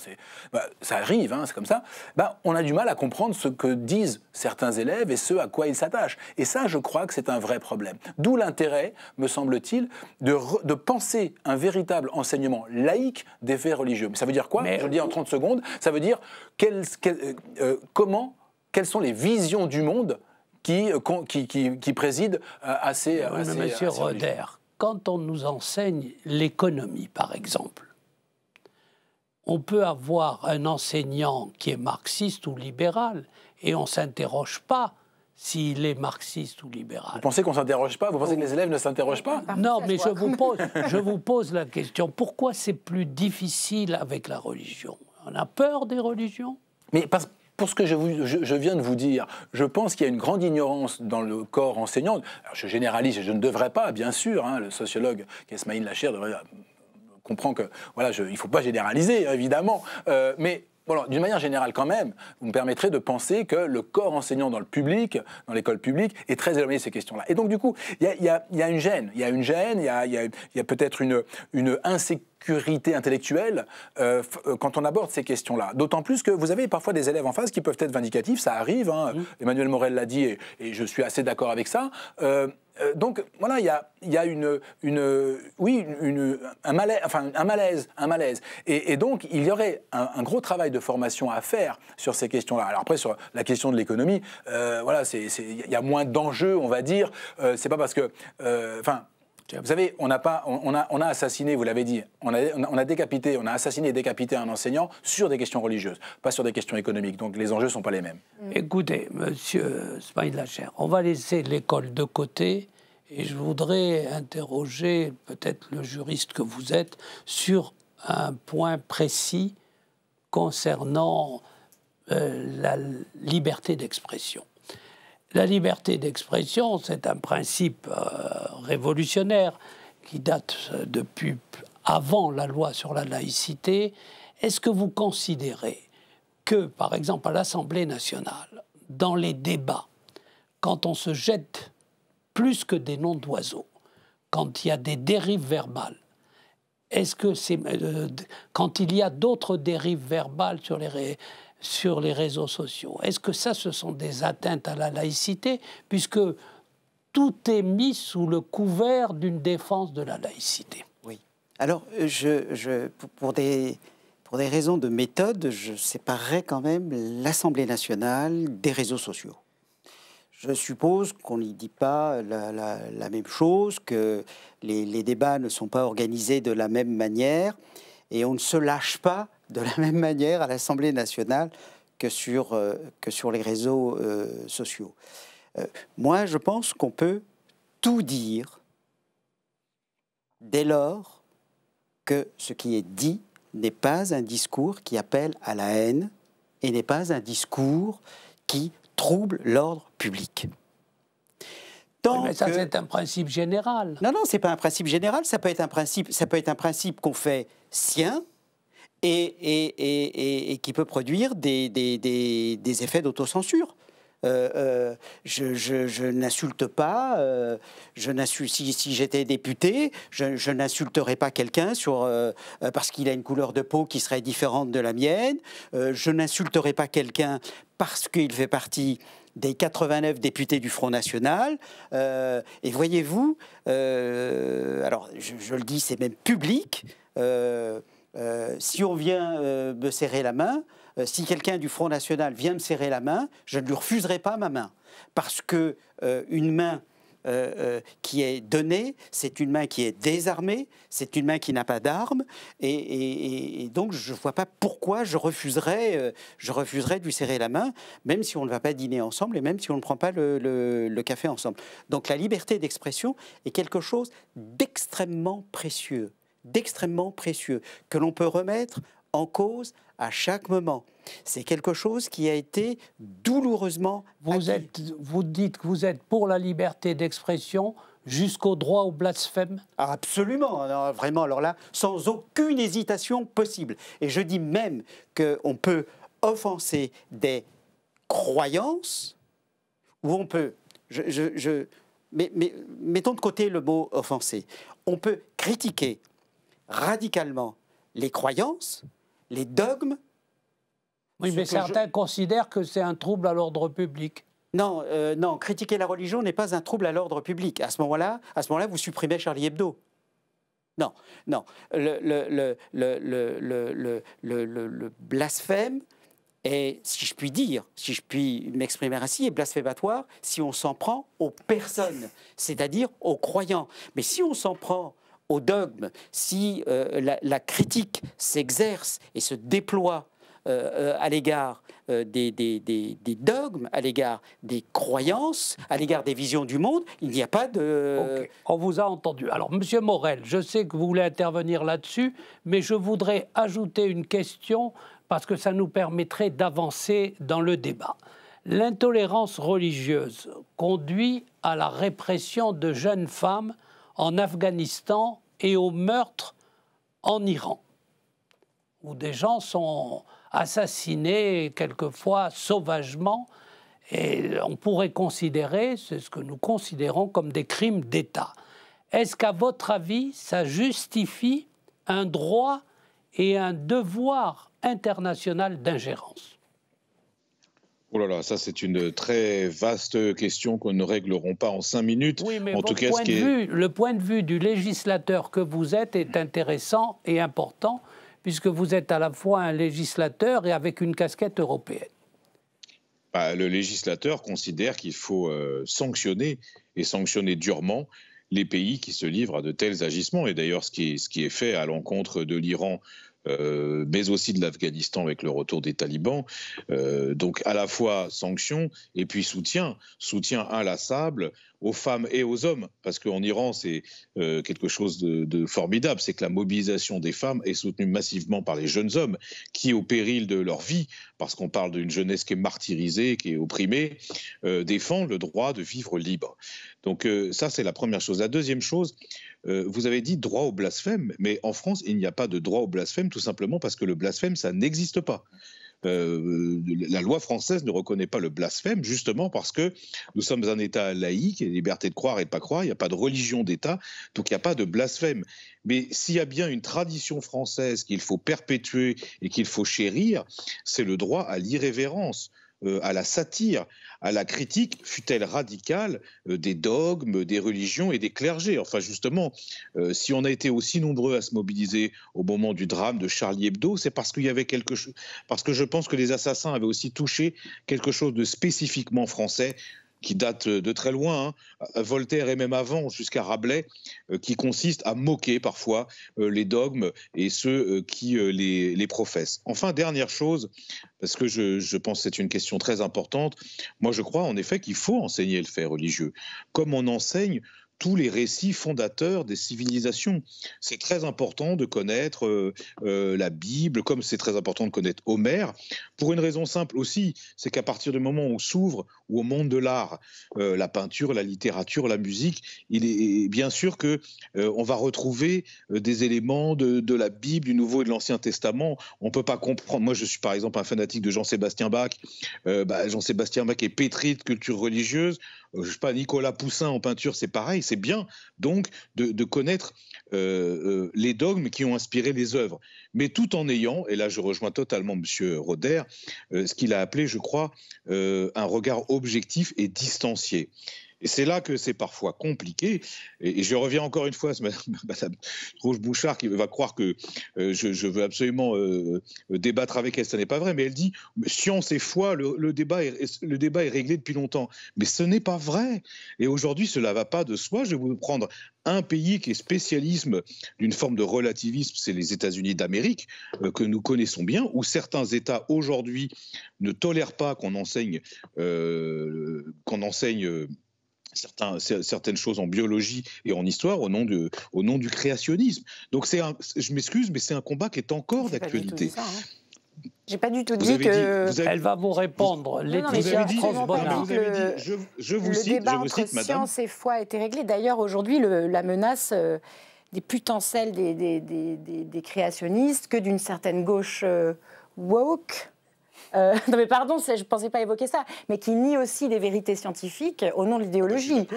bah, ça arrive, hein, c'est comme ça, bah, on a du mal à comprendre ce que disent certains élèves et ce à quoi ils s'attachent. Et ça, je crois que c'est un vrai problème. D'où l'intérêt, me semble-t-il, de, penser un véritable enseignement laïque des faits religieux. Mais ça veut dire quoi Je le dis en 30 secondes, ça veut dire euh, comment quelles sont les visions du monde qui, euh, qui, président à euh, ces... Euh, monsieur Roder, quand on nous enseigne l'économie, par exemple, on peut avoir un enseignant qui est marxiste ou libéral et on ne s'interroge pas s'il est marxiste ou libéral. Vous pensez qu'on ne s'interroge pas Vous pensez que les élèves ne s'interrogent pas Non, mais je vous, pose, je vous pose la question. Pourquoi c'est plus difficile avec la religion On a peur des religions Mais parce, pour ce que je, vous, viens de vous dire, je pense qu'il y a une grande ignorance dans le corps enseignant. je généralise, je ne devrais pas, bien sûr, hein, le sociologue Kesmaïn Lachère devrait euh, comprend que voilà, il ne faut pas généraliser, évidemment, euh, mais d'une manière générale quand même, vous me permettrez de penser que le corps enseignant dans le public, dans l'école publique, est très éloigné de ces questions-là. Et donc du coup, il y, a, une gêne, il y a une gêne, il y a, peut-être une, insécurité intellectuelle euh, euh, quand on aborde ces questions-là. D'autant plus que vous avez parfois des élèves en face qui peuvent être vindicatifs, ça arrive, hein. mmh. Emmanuel Morel l'a dit et, je suis assez d'accord avec ça. Euh, euh, donc voilà, il y a, une, oui, un, malaise, enfin, un malaise, Et, donc il y aurait un, gros travail de formation à faire sur ces questions-là. Alors après sur la question de l'économie, euh, voilà, il y a moins d'enjeux, on va dire. Euh, c'est pas parce que, enfin vous savez, on a, pas, on, a, assassiné, vous l'avez dit, on a, décapité, on a assassiné et décapité un enseignant sur des questions religieuses, pas sur des questions économiques. Donc les enjeux ne sont pas les mêmes. Mm. Écoutez, monsieur la on va laisser l'école de côté et je voudrais interroger peut-être le juriste que vous êtes sur un point précis concernant euh, la liberté d'expression. La liberté d'expression, c'est un principe euh, révolutionnaire qui date euh, depuis avant la loi sur la laïcité. Est-ce que vous considérez que, par exemple, à l'Assemblée nationale, dans les débats, quand on se jette plus que des noms d'oiseaux, quand il y a des dérives verbales, est-ce que c'est euh, quand il y a d'autres dérives verbales sur les, sur les réseaux sociaux. Est-ce que ça, ce sont des atteintes à la laïcité, puisque tout est mis sous le couvert d'une défense de la laïcité Oui. Alors, pour, des, raisons de méthode, je séparerais quand même l'Assemblée nationale des réseaux sociaux. Je suppose qu'on n'y dit pas la, même chose, que les, débats ne sont pas organisés de la même manière et on ne se lâche pas de la même manière à l'Assemblée nationale que sur, euh, que sur les réseaux euh, sociaux. Euh, moi, je pense qu'on peut tout dire dès lors que ce qui est dit n'est pas un discours qui appelle à la haine et n'est pas un discours qui trouble l'ordre public. Tant mais ça, c'est un principe général. Non, non, c'est pas un principe général. Ça peut être un principe, ça peut être un principe qu'on fait sien et, qui peut produire des, effets d'autocensure. Euh, euh, je, n'insulte pas. Euh, je si, j'étais député, je, n'insulterais pas quelqu'un sur parce qu'il a une couleur de peau qui serait différente de la mienne. je n'insulterais pas quelqu'un parce qu'il fait partie des 89 députés du Front National. et voyez-vous, alors je, le dis, c'est même public. Euh, si on vient euh, me serrer la main, euh, si quelqu'un du Front National vient me serrer la main, je ne lui refuserai pas ma main. Parce que une main qui est donnée, c'est une main qui est désarmée, c'est une main qui n'a pas d'armes. Et, donc, je ne vois pas pourquoi je refuserais, je refuserais de lui serrer la main, même si on ne va pas dîner ensemble et même si on ne prend pas le café ensemble. Donc, la liberté d'expression est quelque chose d'extrêmement précieux d'extrêmement précieux que l'on peut remettre en cause à chaque moment. C'est quelque chose qui a été douloureusement. Vous, êtes, vous dites que vous êtes pour la liberté d'expression jusqu'au droit au blasphème Absolument, vraiment, alors là, sans aucune hésitation possible. Et je dis même qu'on peut offenser des croyances, ou on peut, je, je, je mais, mettons de côté le mot offenser, on peut critiquer, radicalement les croyances, les dogmes. mais certains considèrent que c'est un trouble à l'ordre public. Non, euh, non, critiquer la religion n'est pas un trouble à l'ordre public. À ce moment-là, à ce moment-là, vous supprimez Charlie Hebdo. Non, non. Le, blasphème est, si je puis dire, si je puis m'exprimer ainsi, est blasphématoire si on s'en prend aux personnes, c'est-à-dire aux croyants. Mais si on s'en prend au dogme, si euh, la, critique s'exerce et se déploie euh, euh, à l'égard des, des, des, dogmes, à l'égard des croyances, à l'égard des visions du monde, il n'y a pas de... On vous a entendu. Alors, Monsieur Morel, je sais que vous voulez intervenir là-dessus, mais je voudrais ajouter une question parce que ça nous permettrait d'avancer dans le débat. L'intolérance religieuse conduit à la répression de jeunes femmes en Afghanistan et au meurtre en Iran, où des gens sont assassinés quelquefois sauvagement, et on pourrait considérer, c'est ce que nous considérons comme des crimes d'État. Est-ce qu'à votre avis, ça justifie un droit et un devoir international d'ingérence Oh là là, ça c'est une très vaste question qu'on ne réglerons pas en cinq minutes. mais en tout cas, ce qui le point de vue du législateur que vous êtes est intéressant et important, puisque vous êtes à la fois un législateur et avec une casquette européenne. Bah, le législateur considère qu'il faut euh, sanctionner, et sanctionner durement, les pays qui se livrent à de tels agissements. Et d'ailleurs, ce qui, ce qui est fait à l'encontre de l'Iran euh, mais aussi de l'Afghanistan avec le retour des talibans. Euh, donc à la fois sanctions et puis soutien, soutien inlassable aux femmes et aux hommes, parce qu'en Iran, c'est euh, quelque chose de, formidable, c'est que la mobilisation des femmes est soutenue massivement par les jeunes hommes, qui, au péril de leur vie, parce qu'on parle d'une jeunesse qui est martyrisée, qui est opprimée, défend le droit de vivre libre. Donc ça, c'est la première chose. La deuxième chose, euh, vous avez dit droit au blasphème, mais en France, il n'y a pas de droit au blasphème tout simplement parce que le blasphème, ça n'existe pas. Euh, la loi française ne reconnaît pas le blasphème, justement parce que nous sommes un État laïque, il y liberté de croire et de ne pas croire, il n'y a pas de religion d'État, donc il n'y a pas de blasphème. Mais s'il y a bien une tradition française qu'il faut perpétuer et qu'il faut chérir, c'est le droit à l'irrévérence. Euh, à la satire, à la critique, fut-elle radicale, euh, des dogmes, des religions et des clergés. Enfin, justement, euh, si on a été aussi nombreux à se mobiliser au moment du drame de Charlie Hebdo, c'est parce qu'il y avait quelque chose, parce que je pense que les assassins avaient aussi touché quelque chose de spécifiquement français, qui date de très loin, hein. Voltaire et même avant, jusqu'à Rabelais, euh, qui consiste à moquer parfois euh, les dogmes et ceux euh, qui les, professent. Enfin, dernière chose, parce que je, je pense que c'est une question très importante, moi je crois en effet qu'il faut enseigner le fait religieux, comme on enseigne tous les récits fondateurs des civilisations. C'est très important de connaître euh, euh, la Bible, comme c'est très important de connaître Homère, pour une raison simple aussi, c'est qu'à partir du moment où s'ouvre au monde de l'art, euh, la peinture, la littérature, la musique, il est bien sûr que on va retrouver des éléments de, la Bible, du Nouveau et de l'Ancien Testament. On peut pas comprendre. Moi, je suis par exemple un fanatique de Jean-Sébastien Bach. Bah, Jean-Sébastien Bach est pétri de culture religieuse. je sais pas, Nicolas Poussin en peinture, c'est pareil c'est bien donc de, connaître euh, euh, les dogmes qui ont inspiré les œuvres, mais tout en ayant, et là je rejoins totalement M. Roder, euh, ce qu'il a appelé, je crois, un regard objectif et distancié. Et c'est là que c'est parfois compliqué. Et, je reviens encore une fois à Madame Rouge-Bouchard qui va croire que euh, je, veux absolument euh, débattre avec elle. Ce n'est pas vrai. Mais elle dit science et foi, le, débat, est, le débat est réglé depuis longtemps. Mais ce n'est pas vrai. Et aujourd'hui, cela ne va pas de soi. Je vais vous prendre un pays qui est spécialisme d'une forme de relativisme, c'est les États-Unis d'Amérique, euh, que nous connaissons bien, où certains États aujourd'hui ne tolèrent pas qu'on enseigne, qu'on enseigne certaines choses en biologie et en histoire au nom, du créationnisme. Donc, un, je m'excuse, mais c'est un combat qui est encore d'actualité. Hein. J'ai pas du tout dit, que. Elle va vous répondre. Vous, avez vous je, le débat entre science et foi a été réglé. D'ailleurs, aujourd'hui, la menace euh, des putancelles des, des, créationnistes que d'une certaine gauche euh, woke euh, non mais pardon, je ne pensais pas évoquer ça, mais qui nie aussi des vérités scientifiques au nom de l'idéologie.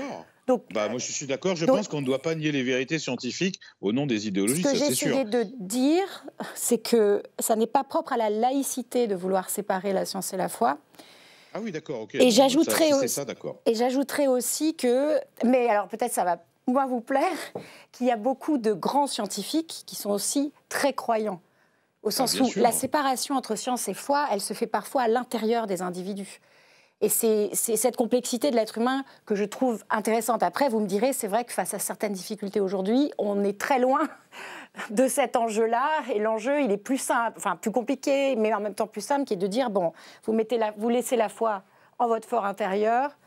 Donc, bah, moi, je suis d'accord. Je pense qu'on ne doit pas nier les vérités scientifiques au nom des idéologies. Ce que j'ai de dire, c'est que ça n'est pas propre à la laïcité de vouloir séparer la science et la foi. Ah oui, d'accord. ok. Et j'ajouterai aussi, et aussi que, mais alors peut-être ça va moins vous plaire, qu'il y a beaucoup de grands scientifiques qui sont aussi très croyants. Au ah, sens où la séparation entre science et foi, elle se fait parfois à l'intérieur des individus. Et c'est cette complexité de l'être humain que je trouve intéressante. Après, vous me direz, c'est vrai que face à certaines difficultés aujourd'hui, on est très loin de cet enjeu-là. Et l'enjeu, il est plus simple, enfin plus compliqué, mais en même temps plus simple, qui est de dire bon, vous, mettez vous laissez la foi en votre fort intérieur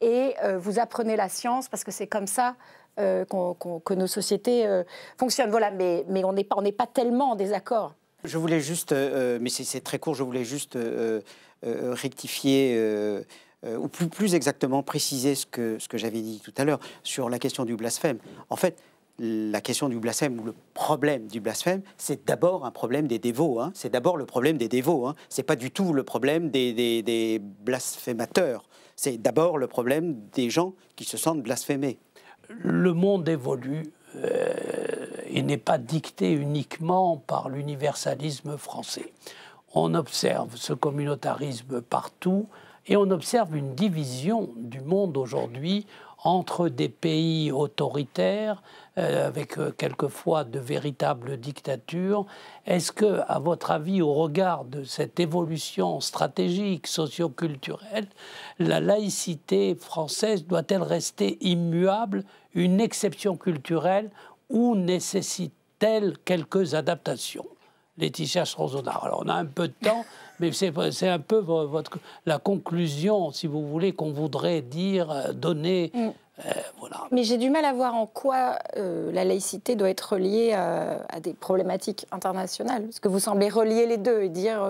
et euh, vous apprenez la science parce que c'est comme ça euh, que nos sociétés euh, fonctionnent. Voilà, mais, mais on n'est pas, pas tellement en désaccord. Je voulais juste, euh, euh, mais c'est très court, je voulais juste euh, rectifier. ou plus, exactement préciser ce que, ce que j'avais dit tout à l'heure sur la question du blasphème. En fait, la question du blasphème ou le problème du blasphème, c'est d'abord un problème des dévots. Hein. C'est d'abord le problème des dévots. Hein. C'est pas du tout le problème des blasphémateurs. C'est d'abord le problème des gens qui se sentent blasphémés. Le monde évolue, et euh, n'est pas dicté uniquement par l'universalisme français. On observe ce communautarisme partout et on observe une division du monde aujourd'hui entre des pays autoritaires, euh, avec euh, quelquefois de véritables dictatures. Est-ce que, à votre avis, au regard de cette évolution stratégique, socioculturelle, la laïcité française doit-elle rester immuable une exception culturelle ou nécessite-t-elle quelques adaptations Laetitia Strozonard. Alors, on a un peu de temps, mais c'est un peu votre, la conclusion, si vous voulez, qu'on voudrait dire, euh, donner. Mm. Euh, voilà. Mais j'ai du mal à voir en quoi euh, la laïcité doit être reliée à, des problématiques internationales. Parce que vous semblez relier les deux et dire.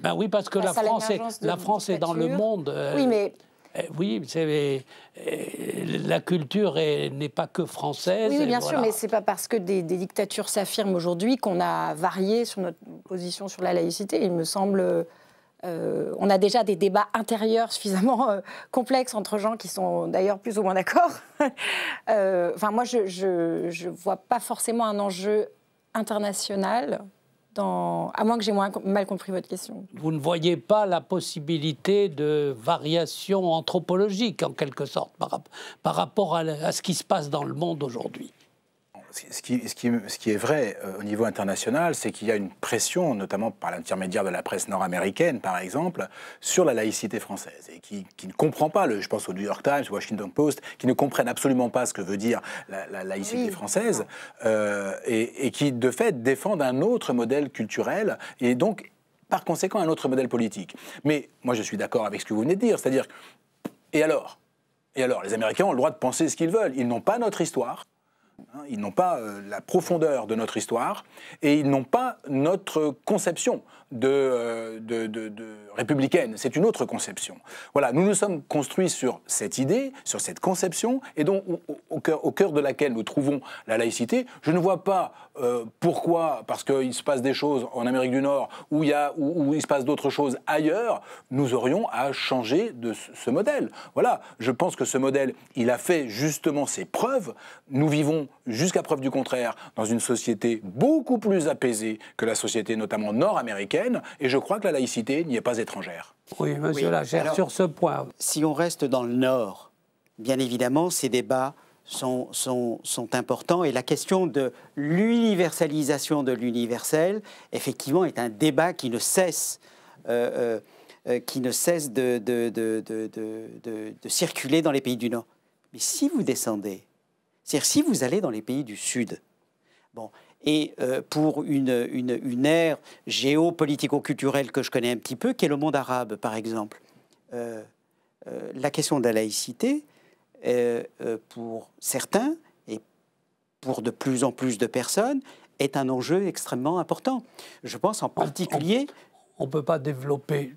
ben oui, parce que bah, la France, est, la France est dans le monde. oui, mais eh oui, eh, la culture n'est pas que française. Oui, bien sûr, mais c'est pas parce que des, dictatures s'affirment aujourd'hui qu'on a varié sur notre position sur la laïcité. Il me semble. Euh, on a déjà des débats intérieurs suffisamment euh, complexes entre gens qui sont d'ailleurs plus ou moins d'accord. Euh, enfin, moi, je ne vois pas forcément un enjeu international à moins que j'ai mal compris votre question. Vous ne voyez pas la possibilité de variation anthropologique, en quelque sorte, par, rapport à ce qui se passe dans le monde aujourd'hui ce qui, est vrai euh, au niveau international, c'est qu'il y a une pression, notamment par l'intermédiaire de la presse nord-américaine, par exemple, sur la laïcité française, et qui, ne comprend pas, le, je pense au New York Times, Washington Post, qui ne comprennent absolument pas ce que veut dire la, laïcité française, euh, et, et qui, de fait, défendent un autre modèle culturel, et donc, par conséquent, un autre modèle politique. Mais moi, je suis d'accord avec ce que vous venez de dire, c'est-à-dire, et alors et alors, les Américains ont le droit de penser ce qu'ils veulent. Ils n'ont pas notre histoire. Hein, ils n'ont pas euh, la profondeur de notre histoire et ils n'ont pas notre conception. Euh, de, de, républicaine. C'est une autre conception. Voilà, nous nous sommes construits sur cette idée, sur cette conception, et donc au, cœur, de laquelle nous trouvons la laïcité. Je ne vois pas euh, pourquoi, parce qu'il se passe des choses en Amérique du Nord où il, se passe d'autres choses ailleurs, nous aurions à changer de ce, ce modèle. Voilà, je pense que ce modèle, il a fait justement ses preuves. Nous vivons, jusqu'à preuve du contraire, dans une société beaucoup plus apaisée que la société notamment nord-américaine et je crois que la laïcité n'y est pas étrangère. Oui, monsieur oui. sur ce point. Si on reste dans le Nord, bien évidemment, ces débats sont, sont, sont importants, et la question de l'universalisation de l'universel, effectivement, est un débat qui ne cesse. Euh, euh, euh, qui ne cesse de, de, de, de circuler dans les pays du Nord. Mais si vous descendez, c'est-à-dire si vous allez dans les pays du Sud, bon, et euh, pour une, une, une ère géopolitico-culturelle que je connais un petit peu, qui est le monde arabe, par exemple. Euh, euh, la question de la laïcité, pour certains et pour de plus en plus de personnes, est un enjeu extrêmement important. Je pense en particulier on ne peut pas développer.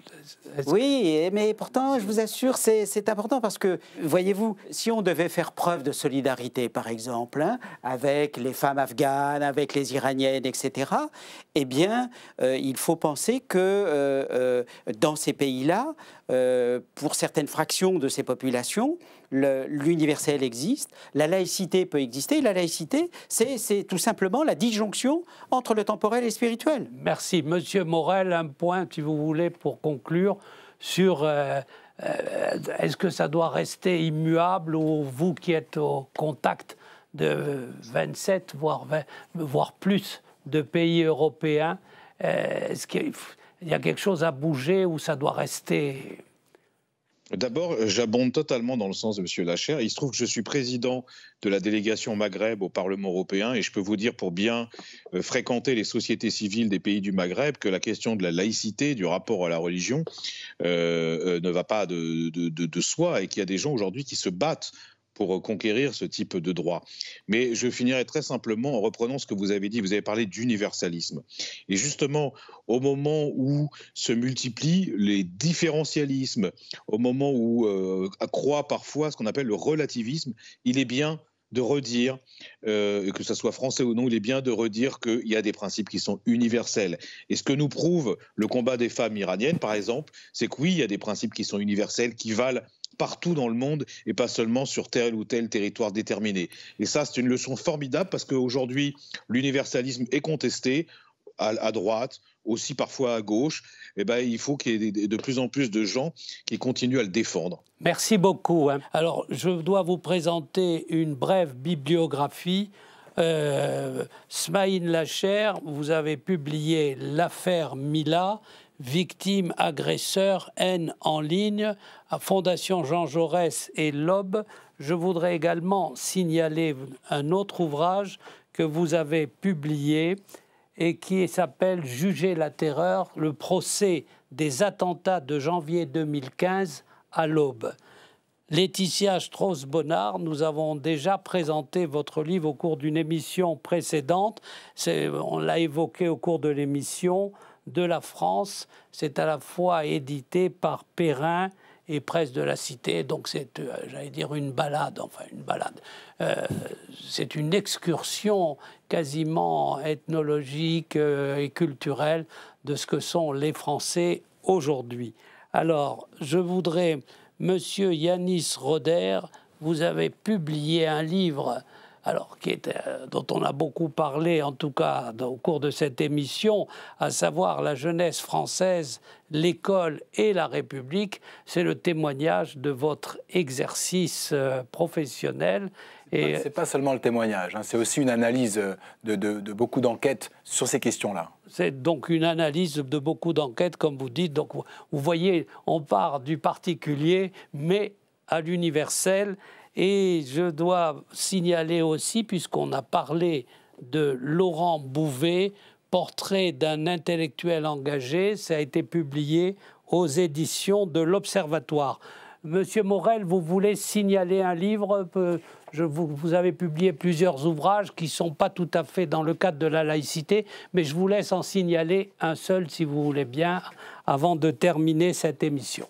Oui, mais pourtant, je vous assure, c'est important parce que, voyez-vous, si on devait faire preuve de solidarité, par exemple, hein, avec les femmes afghanes, avec les iraniennes, etc., eh bien, euh, il faut penser que euh, euh, dans ces pays-là, euh, pour certaines fractions de ces populations, l'universel existe, la laïcité peut exister. La laïcité, c'est tout simplement la disjonction entre le temporel et le spirituel. Merci. Monsieur Morel, un point, si vous voulez, pour conclure sur... Euh, euh, est-ce que ça doit rester immuable ou vous qui êtes au contact de 27, voire, voire plus de pays européens, est-ce qu'il il y a quelque chose à bouger ou ça doit rester D'abord, euh, j'abonde totalement dans le sens de M. Lachère. Il se trouve que je suis président de la délégation Maghreb au Parlement européen et je peux vous dire, pour bien euh, fréquenter les sociétés civiles des pays du Maghreb, que la question de la laïcité, du rapport à la religion, euh, ne va pas de soi et qu'il y a des gens aujourd'hui qui se battent pour euh, conquérir ce type de droit. Mais je finirai très simplement en reprenant ce que vous avez dit. Vous avez parlé d'universalisme. Et justement, au moment où se multiplient les différentialismes, au moment où accroît euh, parfois ce qu'on appelle le relativisme, il est bien de redire, euh, que ce soit français ou non, il est bien de redire qu'il y a des principes qui sont universels. Et ce que nous prouve le combat des femmes iraniennes, par exemple, c'est que oui, il y a des principes qui sont universels, qui valent partout dans le monde et pas seulement sur tel ou tel territoire déterminé. Et ça, c'est une leçon formidable parce qu'aujourd'hui, l'universalisme est contesté à, droite, aussi parfois à gauche, et eh ben, il faut qu'il y ait de plus en plus de gens qui continuent à le défendre. Merci beaucoup. Hein. Alors, je dois vous présenter une brève bibliographie. Euh, Smaïn Lacher, vous avez publié L'affaire Mila victimes, agresseurs, haine en ligne, à Fondation Jean Jaurès et l'Aube. Je voudrais également signaler un autre ouvrage que vous avez publié et qui s'appelle Juger la terreur, le procès des attentats de janvier 2015 à l'aube. Laetitia Strauss-Bonnard, nous avons déjà présenté votre livre au cours d'une émission précédente. On l'a évoqué au cours de l'émission de la France. C'est à la fois édité par Perrin et Presse de la Cité, donc c'est, euh, j'allais dire, une balade, enfin une balade. Euh, c'est une excursion quasiment ethnologique euh, et culturelle de ce que sont les Français aujourd'hui. Alors, je voudrais, monsieur Yanis Roder, vous avez publié un livre alors qui euh, dont on a beaucoup parlé, en tout cas au cours de cette émission, à savoir la jeunesse française, l'école et la République, c'est le témoignage de votre exercice euh, professionnel. Et... C'est pas seulement le témoignage, hein, c'est aussi une analyse euh, de, de beaucoup d'enquêtes sur ces questions-là. C'est donc une analyse de beaucoup d'enquêtes, comme vous dites. Donc vous voyez, on part du particulier, mais à l'universel. Et je dois signaler aussi, puisqu'on a parlé de Laurent Bouvet, Portrait d'un intellectuel engagé, ça a été publié aux éditions de l'Observatoire. Monsieur Morel, vous voulez signaler un livre euh, vous, vous, avez publié plusieurs ouvrages qui ne sont pas tout à fait dans le cadre de la laïcité, mais je vous laisse en signaler un seul, si vous voulez bien, avant de terminer cette émission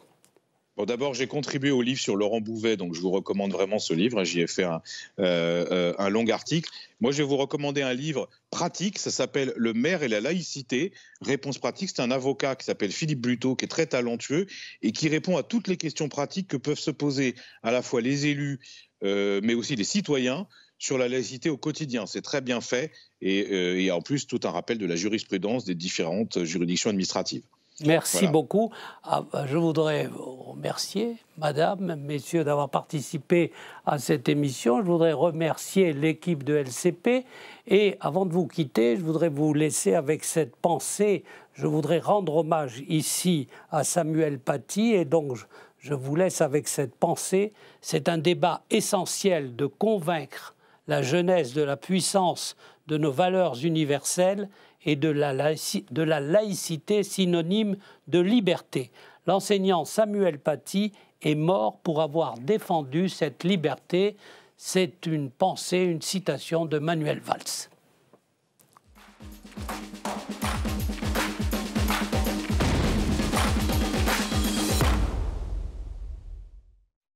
d'abord, j'ai contribué au livre sur Laurent Bouvet, donc je vous recommande vraiment ce livre. Hein. J'y ai fait euh, euh, un, long article. Moi, je vais vous recommander un livre pratique, ça s'appelle Le maire et la laïcité. Réponse pratique, c'est un avocat qui s'appelle Philippe Bluteau, qui est très talentueux et qui répond à toutes les questions pratiques que peuvent se poser à la fois les élus, euh, mais aussi les citoyens sur la laïcité au quotidien. C'est très bien fait et en plus tout un rappel de la jurisprudence des différentes juridictions administratives. Merci beaucoup. Ah, bah, je voudrais remercier Madame, Messieurs d'avoir participé à cette émission. Je voudrais remercier l'équipe de LCP. Et avant de vous quitter, je voudrais vous laisser avec cette pensée. Je voudrais rendre hommage ici à Samuel Paty. Et donc, je vous laisse avec cette pensée. C'est un débat essentiel de convaincre la jeunesse de la puissance de nos valeurs universelles et de la, de la laïcité synonyme de liberté. L'enseignant Samuel Paty est mort pour avoir défendu cette liberté. C'est une pensée, une citation de Manuel Valls.